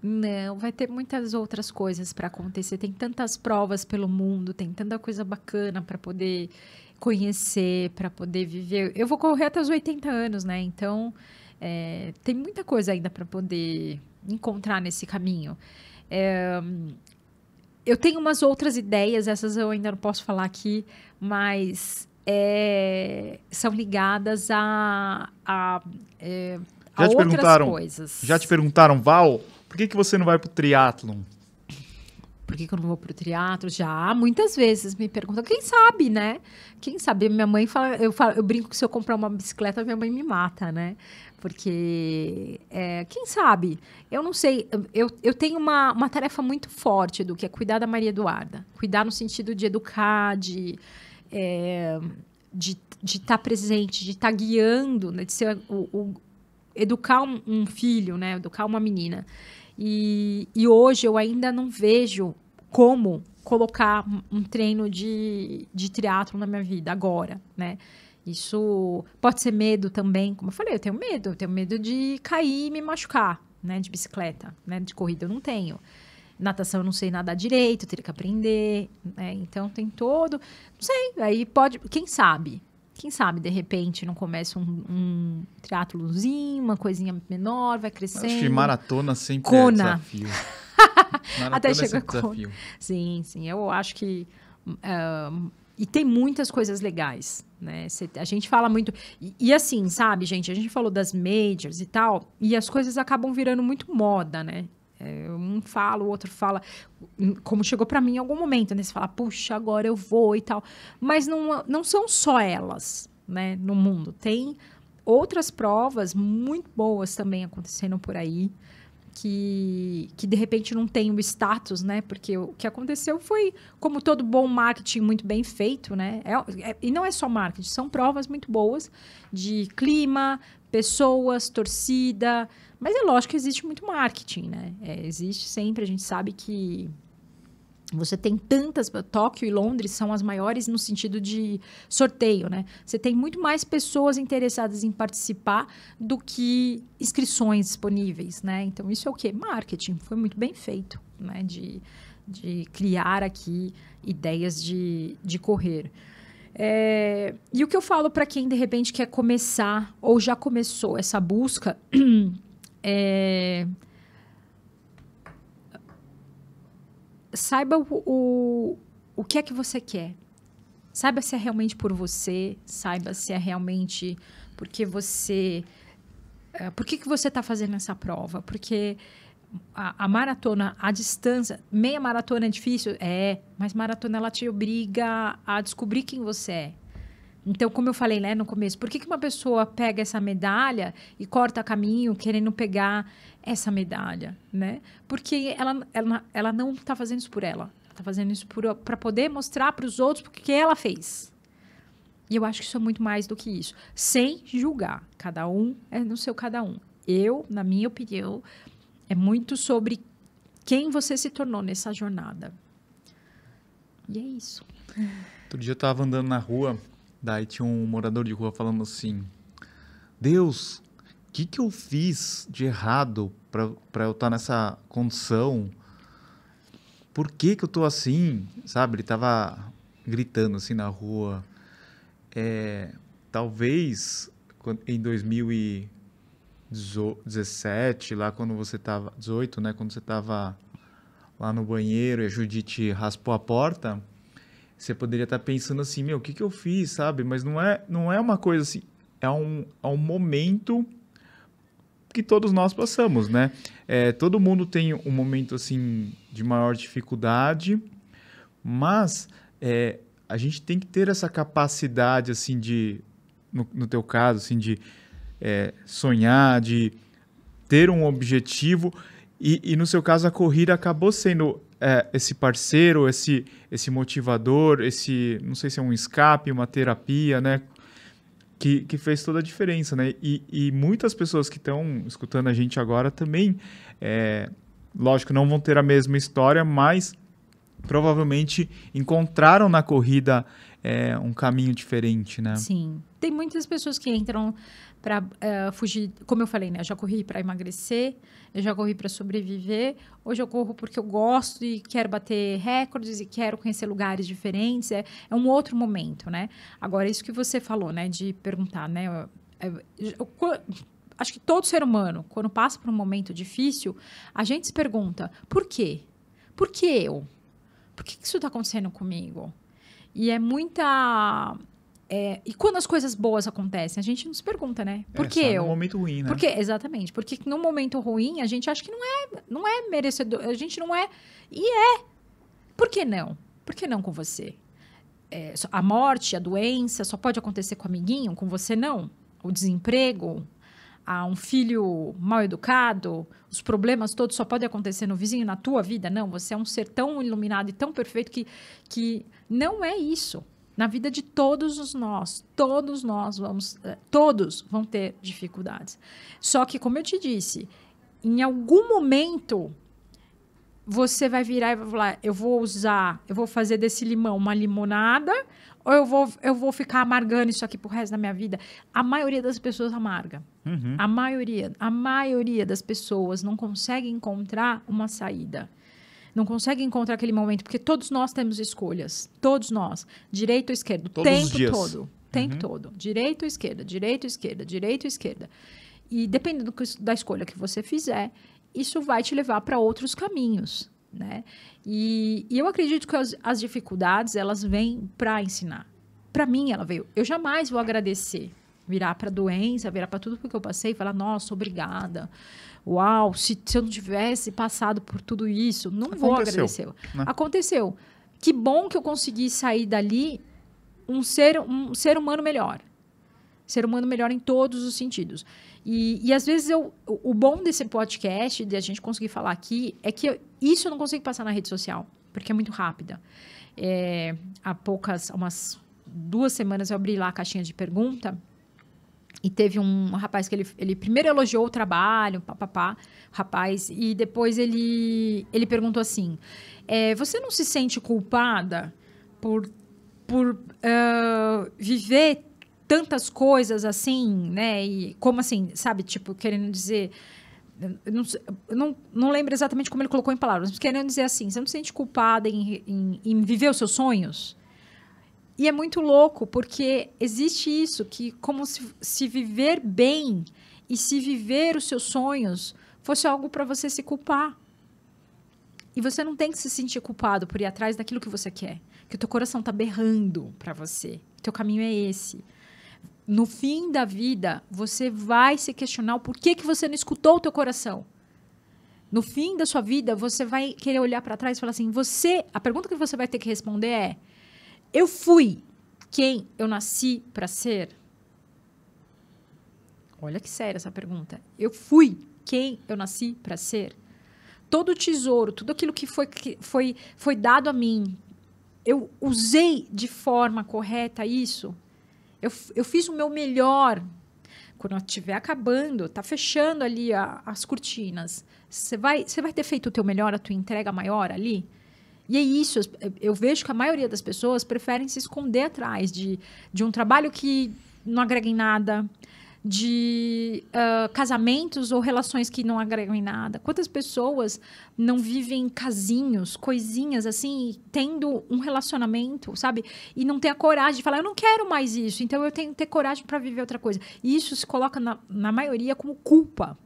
Não, vai ter muitas outras coisas para acontecer. Tem tantas provas pelo mundo, tem tanta coisa bacana para poder conhecer, para poder viver. Eu vou correr até os 80 anos, né? Então, é, tem muita coisa ainda para poder encontrar nesse caminho. É, eu tenho umas outras ideias, essas eu ainda não posso falar aqui, mas é, são ligadas a, a, é, a outras coisas. Já te perguntaram, Val, por que, que você não vai para o triatlon? Por que, que eu não vou para o triatlo? Já muitas vezes me perguntam, quem sabe, né? Quem sabe? Minha mãe fala, eu, falo, eu brinco que se eu comprar uma bicicleta, minha mãe me mata, né? Porque, é, quem sabe? Eu não sei. Eu, eu tenho uma, uma tarefa muito forte do que é cuidar da Maria Eduarda. Cuidar no sentido de educar, de. É, de estar tá presente, de estar tá guiando, né, de ser o, o educar um, um, filho, né, educar uma menina. E, e hoje eu ainda não vejo como colocar um treino de, de triatlo na minha vida agora, né? Isso pode ser medo também. Como eu falei, eu tenho medo. Eu tenho medo de cair e me machucar, né? De bicicleta, né? De corrida eu não tenho. Natação eu não sei nadar direito, eu teria que aprender, né? Então tem todo... Não sei, aí pode... Quem sabe? Quem sabe, de repente, não começa um, um triatlozinho, uma coisinha menor, vai crescendo. Acho que maratona sempre Cona. é desafio. [LAUGHS] Maratona Até chega é a Sim, sim. Eu acho que... Uh, e tem muitas coisas legais, né? Cê, a gente fala muito. E, e, assim, sabe, gente? A gente falou das majors e tal, e as coisas acabam virando muito moda, né? É, um fala, o outro fala. Hum, como chegou para mim em algum momento, né? Você fala, puxa, agora eu vou e tal. Mas não, não são só elas, né? No mundo. Tem outras provas muito boas também acontecendo por aí que, que de repente não tem o status, né? Porque o que aconteceu foi, como todo bom marketing muito bem feito, né? É, é, e não é só marketing, são provas muito boas de clima, pessoas, torcida. Mas é lógico que existe muito marketing, né? É, existe sempre, a gente sabe que você tem tantas. Tóquio e Londres são as maiores no sentido de sorteio, né? Você tem muito mais pessoas interessadas em participar do que inscrições disponíveis, né? Então, isso é o que Marketing. Foi muito bem feito, né? De, de criar aqui ideias de, de correr. É, e o que eu falo para quem de repente quer começar ou já começou essa busca [CLEARS THROAT] é saiba o, o, o que é que você quer. Saiba se é realmente por você, saiba se é realmente porque você. Eh, por que, que você está fazendo essa prova? Porque a, a, maratona, a distância, meia maratona é difícil? É, mas maratona ela te obriga a descobrir quem você é. Então, como eu falei né, no começo, por que, que uma pessoa pega essa medalha e corta caminho querendo pegar essa medalha? Né? Porque ela, ela, ela não está fazendo isso por ela. Está fazendo isso para poder mostrar para os outros o que ela fez. E eu acho que isso é muito mais do que isso. Sem julgar. Cada um é no seu cada um. Eu, na minha opinião, é muito sobre quem você se tornou nessa jornada. E é isso. Outro dia eu estava andando na rua Daí tinha um morador de rua falando assim: Deus, o que, que eu fiz de errado para eu estar tá nessa condição? Por que, que eu tô assim? Sabe? Ele tava gritando assim na rua. É, talvez em 2017, lá quando você tava. 18, né? Quando você tava lá no banheiro e a Judite raspou a porta você poderia estar tá pensando assim, meu, o que, que eu fiz, sabe? Mas não é, não é uma coisa assim, é um, é um momento que todos nós passamos, né? É, todo mundo tem um momento assim de maior dificuldade, mas é, a gente tem que ter essa capacidade assim de, no, no teu caso, assim de é, sonhar, de ter um objetivo e, e, no seu caso a corrida acabou sendo é, esse parceiro, esse, esse motivador, esse, não sei se é um escape, uma terapia, né? Que, que fez toda a diferença, né? E, e muitas pessoas que estão escutando a gente agora também, é, lógico, não vão ter a mesma história, mas provavelmente encontraram na corrida é, um caminho diferente, né? Sim. Tem muitas pessoas que entram para uh, eh, fugir, como eu falei, né? Eu já corri para emagrecer, eu já corri para sobreviver. Hoje eu corro porque eu gosto e quero bater recordes e quero conhecer lugares diferentes. É, é um outro momento, né? Agora isso que você falou, né? De perguntar, né? Eu, é, eu, acho que todo ser humano, quando passa por um momento difícil, a gente se pergunta: por quê? Por que eu? Por que, que isso está acontecendo comigo? E é muita é, e quando as coisas boas acontecem, a gente nos pergunta, né? Por é, que eu? No momento ruim, né? Porque, exatamente. Porque no momento ruim, a gente acha que não é, não é merecedor. A gente não é. E é. Por que não? Por que não com você? É, a morte, a doença, só pode acontecer com o amiguinho, com você não. O desemprego, a um filho mal educado, os problemas todos só podem acontecer no vizinho, na tua vida. Não, você é um ser tão iluminado e tão perfeito que, que não é isso na vida de todos os nós, todos nós vamos, eh, todos vão ter dificuldades. Só que, como eu te disse, em algum momento você vai virar e vai falar: eu vou usar, eu vou fazer desse limão uma limonada, ou eu vou, eu vou ficar amargando isso aqui pro resto da minha vida. A maioria das pessoas amarga. Uhum. A maioria, a maioria das pessoas não consegue encontrar uma saída não consegue encontrar aquele momento, porque todos nós temos escolhas, todos nós, direito ou esquerdo, todos tempo todo, tempo uhum. todo, direito ou esquerda, direito ou esquerda, direito ou esquerda. E dependendo da escolha que você fizer, isso vai te levar para outros caminhos, né? E, e, eu acredito que as, as dificuldades, elas vêm para ensinar. Para mim, ela veio. Eu jamais vou agradecer, virar para doença, virar para tudo que eu passei e falar, nossa, obrigada uau, se, se eu não tivesse passado por tudo isso, não Aconteceu, vou agradecer. Né? Aconteceu. Que bom que eu consegui sair dali um ser, um ser humano melhor. Ser humano melhor em todos os sentidos. E, e às vezes eu, o bom desse podcast, de a gente conseguir falar aqui, é que eu, isso eu não consigo passar na rede social, porque é muito rápida. É, há poucas, umas duas semanas eu abri lá a caixinha de pergunta e teve um rapaz que ele, ele primeiro elogiou o trabalho, papapá, rapaz, e depois ele, ele perguntou assim: é, Você não se sente culpada por, por uh, viver tantas coisas assim, né? E como assim, sabe? Tipo, querendo dizer. não, não, não lembro exatamente como ele colocou em palavras, mas querendo dizer assim: Você não se sente culpada em, em, em viver os seus sonhos? E é muito louco, porque existe isso, que como se, se viver bem e se viver os seus sonhos fosse algo para você se culpar. E você não tem que se sentir culpado por ir atrás daquilo que você quer, que o teu coração tá berrando para você. Teu caminho é esse. No fim da vida, você vai se questionar o porquê que você não escutou o teu coração. No fim da sua vida, você vai querer olhar para trás e falar assim: "Você, a pergunta que você vai ter que responder é: eu fui quem eu nasci para ser? Olha que séria essa pergunta. Eu fui quem eu nasci para ser? Todo o tesouro, tudo aquilo que foi, que foi, foi dado a mim, eu usei de forma correta isso? Eu, eu fiz o meu melhor quando estiver acabando, tá fechando ali a, as cortinas, você vai, você vai ter feito o teu melhor, a tua entrega maior ali? E é isso, eh, eu vejo que a maioria das pessoas preferem se esconder atrás de, de um trabalho que não agrega em nada, de uh, casamentos ou relações que não agregam em nada. Quantas pessoas não vivem casinhos, coisinhas assim, tendo um relacionamento, sabe? E não tem a coragem de falar, eu não quero mais isso, então eu tenho que ter coragem para viver outra coisa. E isso se coloca na, na maioria como culpa.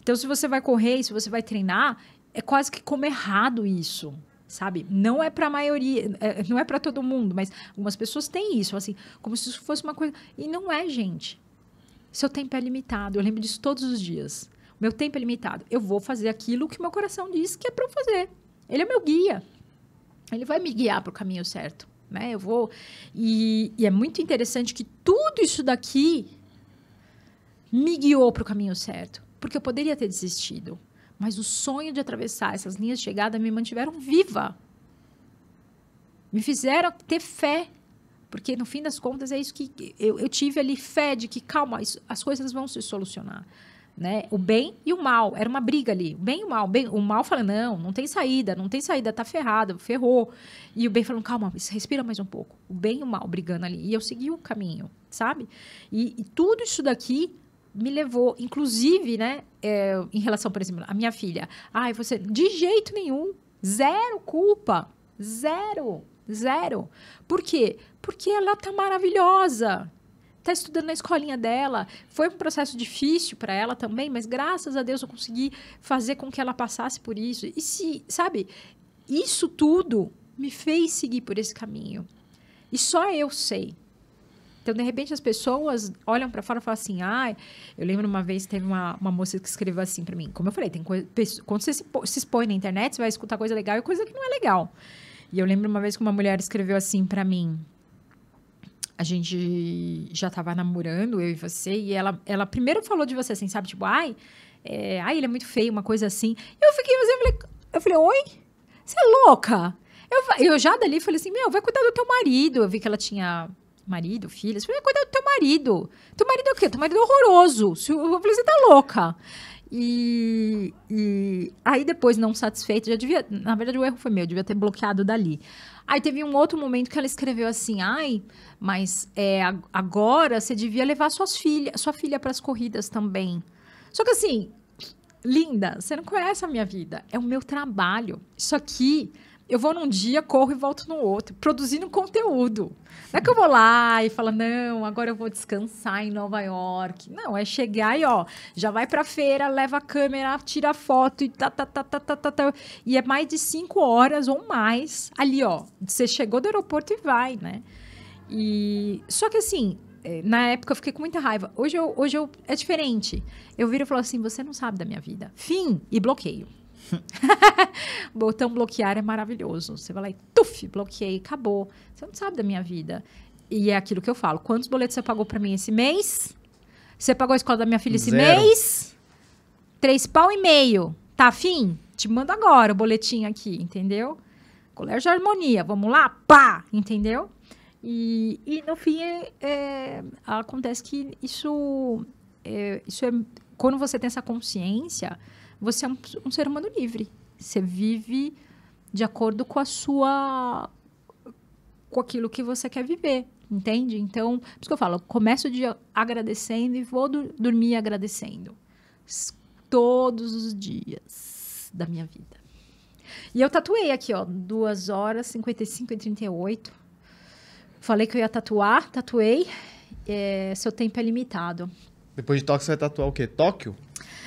Então, se você vai correr, se você vai treinar, é quase que como errado isso sabe? Não é para a maioria, é, é, não é para todo mundo, mas algumas pessoas têm isso, assim, como se isso fosse uma coisa. E não é, gente. Seu tempo é limitado. Eu lembro disso todos os dias. Meu tempo é limitado. Eu vou fazer aquilo que meu coração diz que é para eu fazer. Ele é meu guia. Ele vai me guiar para o caminho certo, né? Eu vou e, e é muito interessante que tudo isso daqui me guiou para o caminho certo, porque eu poderia ter desistido, mas o sonho de atravessar essas linhas de chegada me mantiveram viva. Me fizeram ter fé. Porque, no fim das contas, é isso que eu, eu tive ali fé de que, calma, isso, as coisas vão se solucionar. Né? O bem e o mal. Era uma briga ali. O bem e o mal. O, bem, o mal falando, não, não tem saída, não tem saída, tá ferrada, ferrou. E o bem falando, calma, respira mais um pouco. O bem e o mal brigando ali. E eu segui o caminho, sabe? E, e tudo isso daqui me levou, inclusive, né, é, em relação, por exemplo, à minha filha. Ai, você, de jeito nenhum, zero culpa, zero, zero. Por quê? Porque ela tá maravilhosa, tá estudando na escolinha dela. Foi um processo difícil para ela também, mas graças a Deus eu consegui fazer com que ela passasse por isso. E se, sabe, isso tudo me fez seguir por esse caminho. E só eu sei então, de repente, as pessoas olham para fora e falam assim: ai, ah, eu lembro uma vez teve uma, uma moça que escreveu assim para mim. Como eu falei, tem coisa, quando você se, se expõe na internet, você vai escutar coisa legal e coisa que não é legal. E eu lembro uma vez que uma mulher escreveu assim para mim. A gente já tava namorando, eu e você, e ela, ela primeiro falou de você assim, sabe? Tipo, ai, é, ai, ele é muito feio, uma coisa assim. Eu fiquei, eu falei, eu falei oi? Você é louca? Eu, eu já dali falei assim, meu, vai cuidar do teu marido. Eu vi que ela tinha marido, filhas, você vai cuidar do teu marido. Teu marido é o quê? Teu marido é horroroso. Eu falei, você tá louca. E, e, aí depois, não satisfeita, já devia. Na verdade, o erro foi meu, devia ter bloqueado dali. Aí teve um outro momento que ela escreveu assim: ai, mas é, agora você devia levar suas filhas sua filha para as corridas também. Só que assim, linda, você não conhece a minha vida, é o meu trabalho. Isso aqui eu vou num dia, corro e volto no outro, produzindo conteúdo. Não é que eu vou lá e falo, não, agora eu vou descansar em Nova York. Não, é chegar e, ó, já vai pra feira, leva a câmera, tira foto e tá, tá, tá, tá, tá, tá, tá. E é mais de cinco horas ou mais ali, ó. Você chegou do aeroporto e vai, né? E. Só que assim, eh, na época eu fiquei com muita raiva. Hoje eu, hoje eu é diferente. Eu viro e falo assim: você não sabe da minha vida. Fim e bloqueio. [LAUGHS] botão bloquear é maravilhoso. Você vai lá e tuf, bloqueei, acabou. Você não sabe da minha vida. E é aquilo que eu falo. Quantos boletos você pagou para mim esse mês? Você pagou a escola da minha filha esse Zero. mês? Três pau e meio. Tá afim? Te manda agora o boletim aqui, entendeu? Colégio Harmonia, vamos lá? Pá! Entendeu? E, e no fim, é, é, acontece que isso é, isso é... Quando você tem essa consciência você é um, um ser humano livre. Você vive de acordo com a sua com aquilo que você quer viver, entende? Então, por isso que eu falo, começo o dia agradecendo e vou do, dormir agradecendo. Todos os dias da minha vida. E eu tatuei aqui, ó, 2 horas 55 e 38. Falei que eu ia tatuar, tatuei. É, seu tempo é limitado. Depois de Tóquio, você vai tatuar o quê? Tóquio?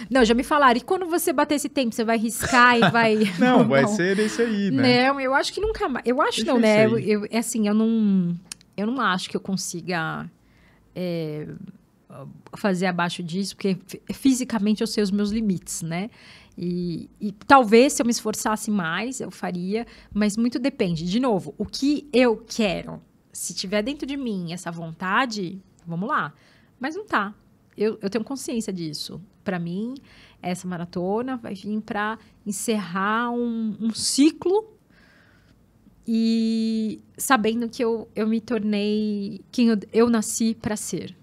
Não, já me falaram. E quando você bater esse tempo, você vai riscar e vai. [LAUGHS] não, não, vai ser isso aí, né? Não, eu acho que nunca mais. Eu acho Deixa não, né? Eu, eu, é assim, eu não. Eu não acho que eu consiga. É, fazer abaixo disso, porque fisicamente eu sei os meus limites, né? E, e, talvez se eu me esforçasse mais, eu faria, mas muito depende. De novo, o que eu quero. Se tiver dentro de mim essa vontade, vamos lá. Mas não tá. Eu, eu tenho consciência disso para mim, essa maratona vai vir para encerrar um, um, ciclo e sabendo que eu, eu me tornei quem eu, eu nasci para ser.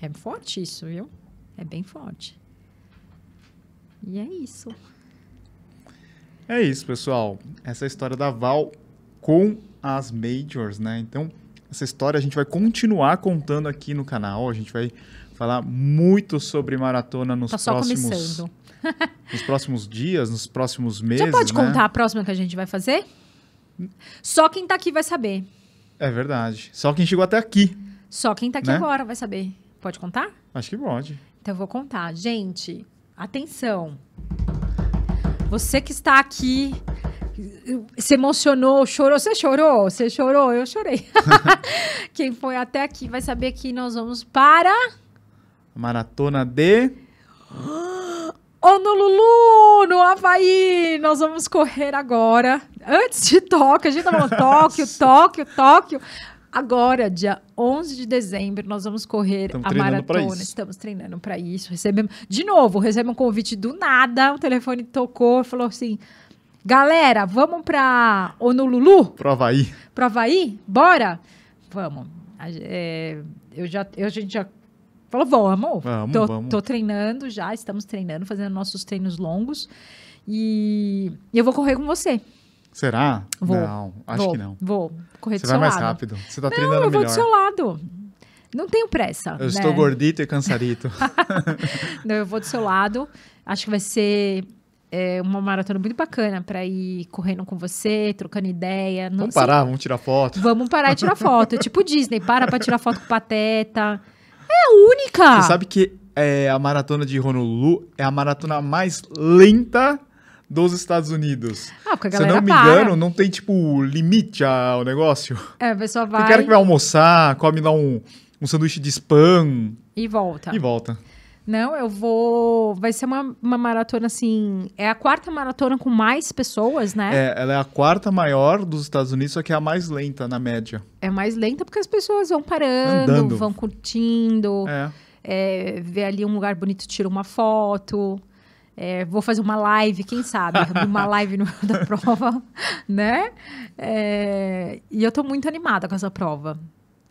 É forte isso, viu? É bem forte. E é isso. É isso, pessoal. Essa é história da Val com as majors, né? Então, essa história a gente vai continuar contando aqui no canal. A gente vai falar muito sobre maratona nos tá próximos. Começando. [LAUGHS] nos próximos dias, nos próximos meses. Já pode né? contar a próxima que a gente vai fazer? Só quem tá aqui vai saber. É verdade. Só quem chegou até aqui. Só quem tá aqui né? agora vai saber. Pode contar? Acho que pode. Então eu vou contar. Gente, atenção. Você que está aqui se emocionou, chorou. Você chorou? Você chorou? Eu chorei. [LAUGHS] Quem foi até aqui vai saber que nós vamos para Maratona de. [GASPS] Honolulu, no Havaí! Nós vamos correr agora. Antes de Tóquio, a gente tá falando Tóquio, [LAUGHS] Tóquio, Tóquio. Agora, dia 11 de dezembro, nós vamos correr Estamos a maratona. Estamos treinando para isso. Recebemos, de novo, recebemos um convite do nada. O telefone tocou, falou assim: "Galera, vamos para Honolulu? Pro Havaí. Pro Havaí? Bora? Vamos. É, eu já, eu, a gente já Falou, vamos. Vamos, tô, vamos. Tô treinando já, estamos treinando, fazendo nossos treinos longos. E eu vou correr com você. Será? Vou. Não, acho vou, que não. Vou correr você do seu lado. Você vai mais rápido. Você tá não, treinando melhor. eu vou do seu lado. Não tenho pressa. Eu né? estou gordito e cansadito. [LAUGHS] não, eu vou do seu lado. Acho que vai ser é uma maratona muito bacana para ir correndo com você, trocando ideia. vamos sei. parar, vamos tirar foto. Vamos parar e tirar [LAUGHS] foto. É tipo Disney, para para tirar foto com o Pateta. É a única! Você sabe que é, a maratona de Honolulu é a maratona mais lenta dos Estados Unidos. Ah, porque a galera Se eu não me para. engano, não tem, tipo, limite ao negócio. É, a pessoa vai... Tem cara que vai almoçar, come lá um, um sanduíche de spam... E volta. E volta. Não, eu vou. Vai ser uma, uma maratona assim. É a quarta maratona com mais pessoas, né? É, ela é a quarta maior dos Estados Unidos, só que é a mais lenta na média. É mais lenta porque as pessoas vão parando, Andando. vão curtindo, é. É, vê ali um lugar bonito, tira uma foto. É, vou fazer uma live, quem sabe? Uma live no meio da [LAUGHS] prova, né? É, e eu tô muito animada com essa prova.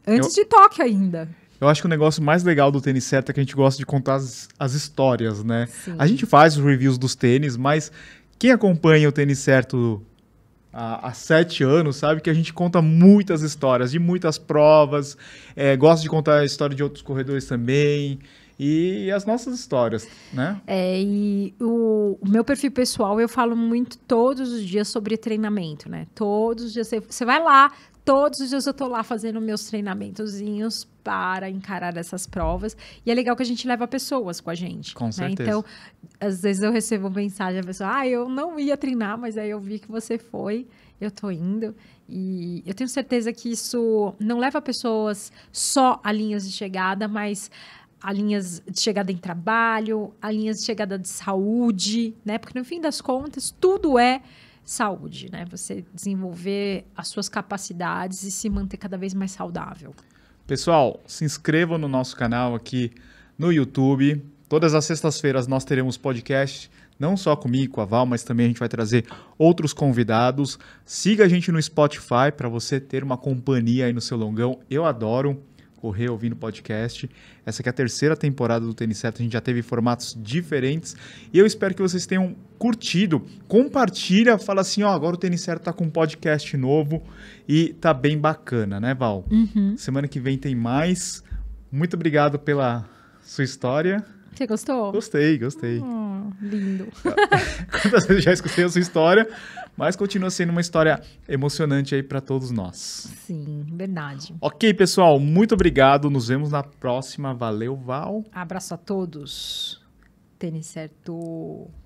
Antes eu... de Tóquio ainda. Eu acho que o negócio mais legal do tênis certo é que a gente gosta de contar as, as histórias, né? Sim. A gente faz os reviews dos tênis, mas quem acompanha o tênis certo há, há, sete anos sabe que a gente conta muitas histórias, de muitas provas, é, gosta de contar a história de outros corredores também. E as nossas histórias, né? É, e o, o meu perfil pessoal, eu falo muito todos os dias sobre treinamento, né? Todos os dias. Você vai lá, todos os dias eu tô lá fazendo meus treinamentozinhos para encarar essas provas. E é legal que a gente leva pessoas com a gente. Com né? Então, certeza. Então, às vezes eu recebo mensagem da pessoa: ah, eu não ia treinar, mas aí eu vi que você foi, eu tô indo. E eu tenho certeza que isso não leva pessoas só a linhas de chegada, mas a linhas de chegada em trabalho, a linhas de chegada de saúde, né? Porque no fim das contas, tudo é saúde, né? Você desenvolver as suas capacidades e se manter cada vez mais saudável. Pessoal, se inscrevam no nosso canal aqui no YouTube. Todas as sextas-feiras nós teremos podcast, não só comigo, com a Val, mas também a gente vai trazer outros convidados. Siga a gente no Spotify para você ter uma companhia aí no seu longão. Eu adoro correr ouvindo podcast. Essa aqui é a terceira temporada do Tênis Certo, a gente já teve formatos diferentes. E eu espero que vocês tenham curtido. Compartilha, fala assim, ó, agora o Tênis Certo tá com um podcast novo e tá bem bacana, né, Val? Uhum. Semana que vem tem mais. Muito obrigado pela sua história. Você gostou? Gostei, gostei. Oh, lindo. [LAUGHS] Quantas vezes já escutei a sua história? Mas continua sendo uma história emocionante aí para todos nós. Sim, verdade. Ok, pessoal, muito obrigado. Nos vemos na próxima. Valeu, Val. Abraço a todos. Tênis certo.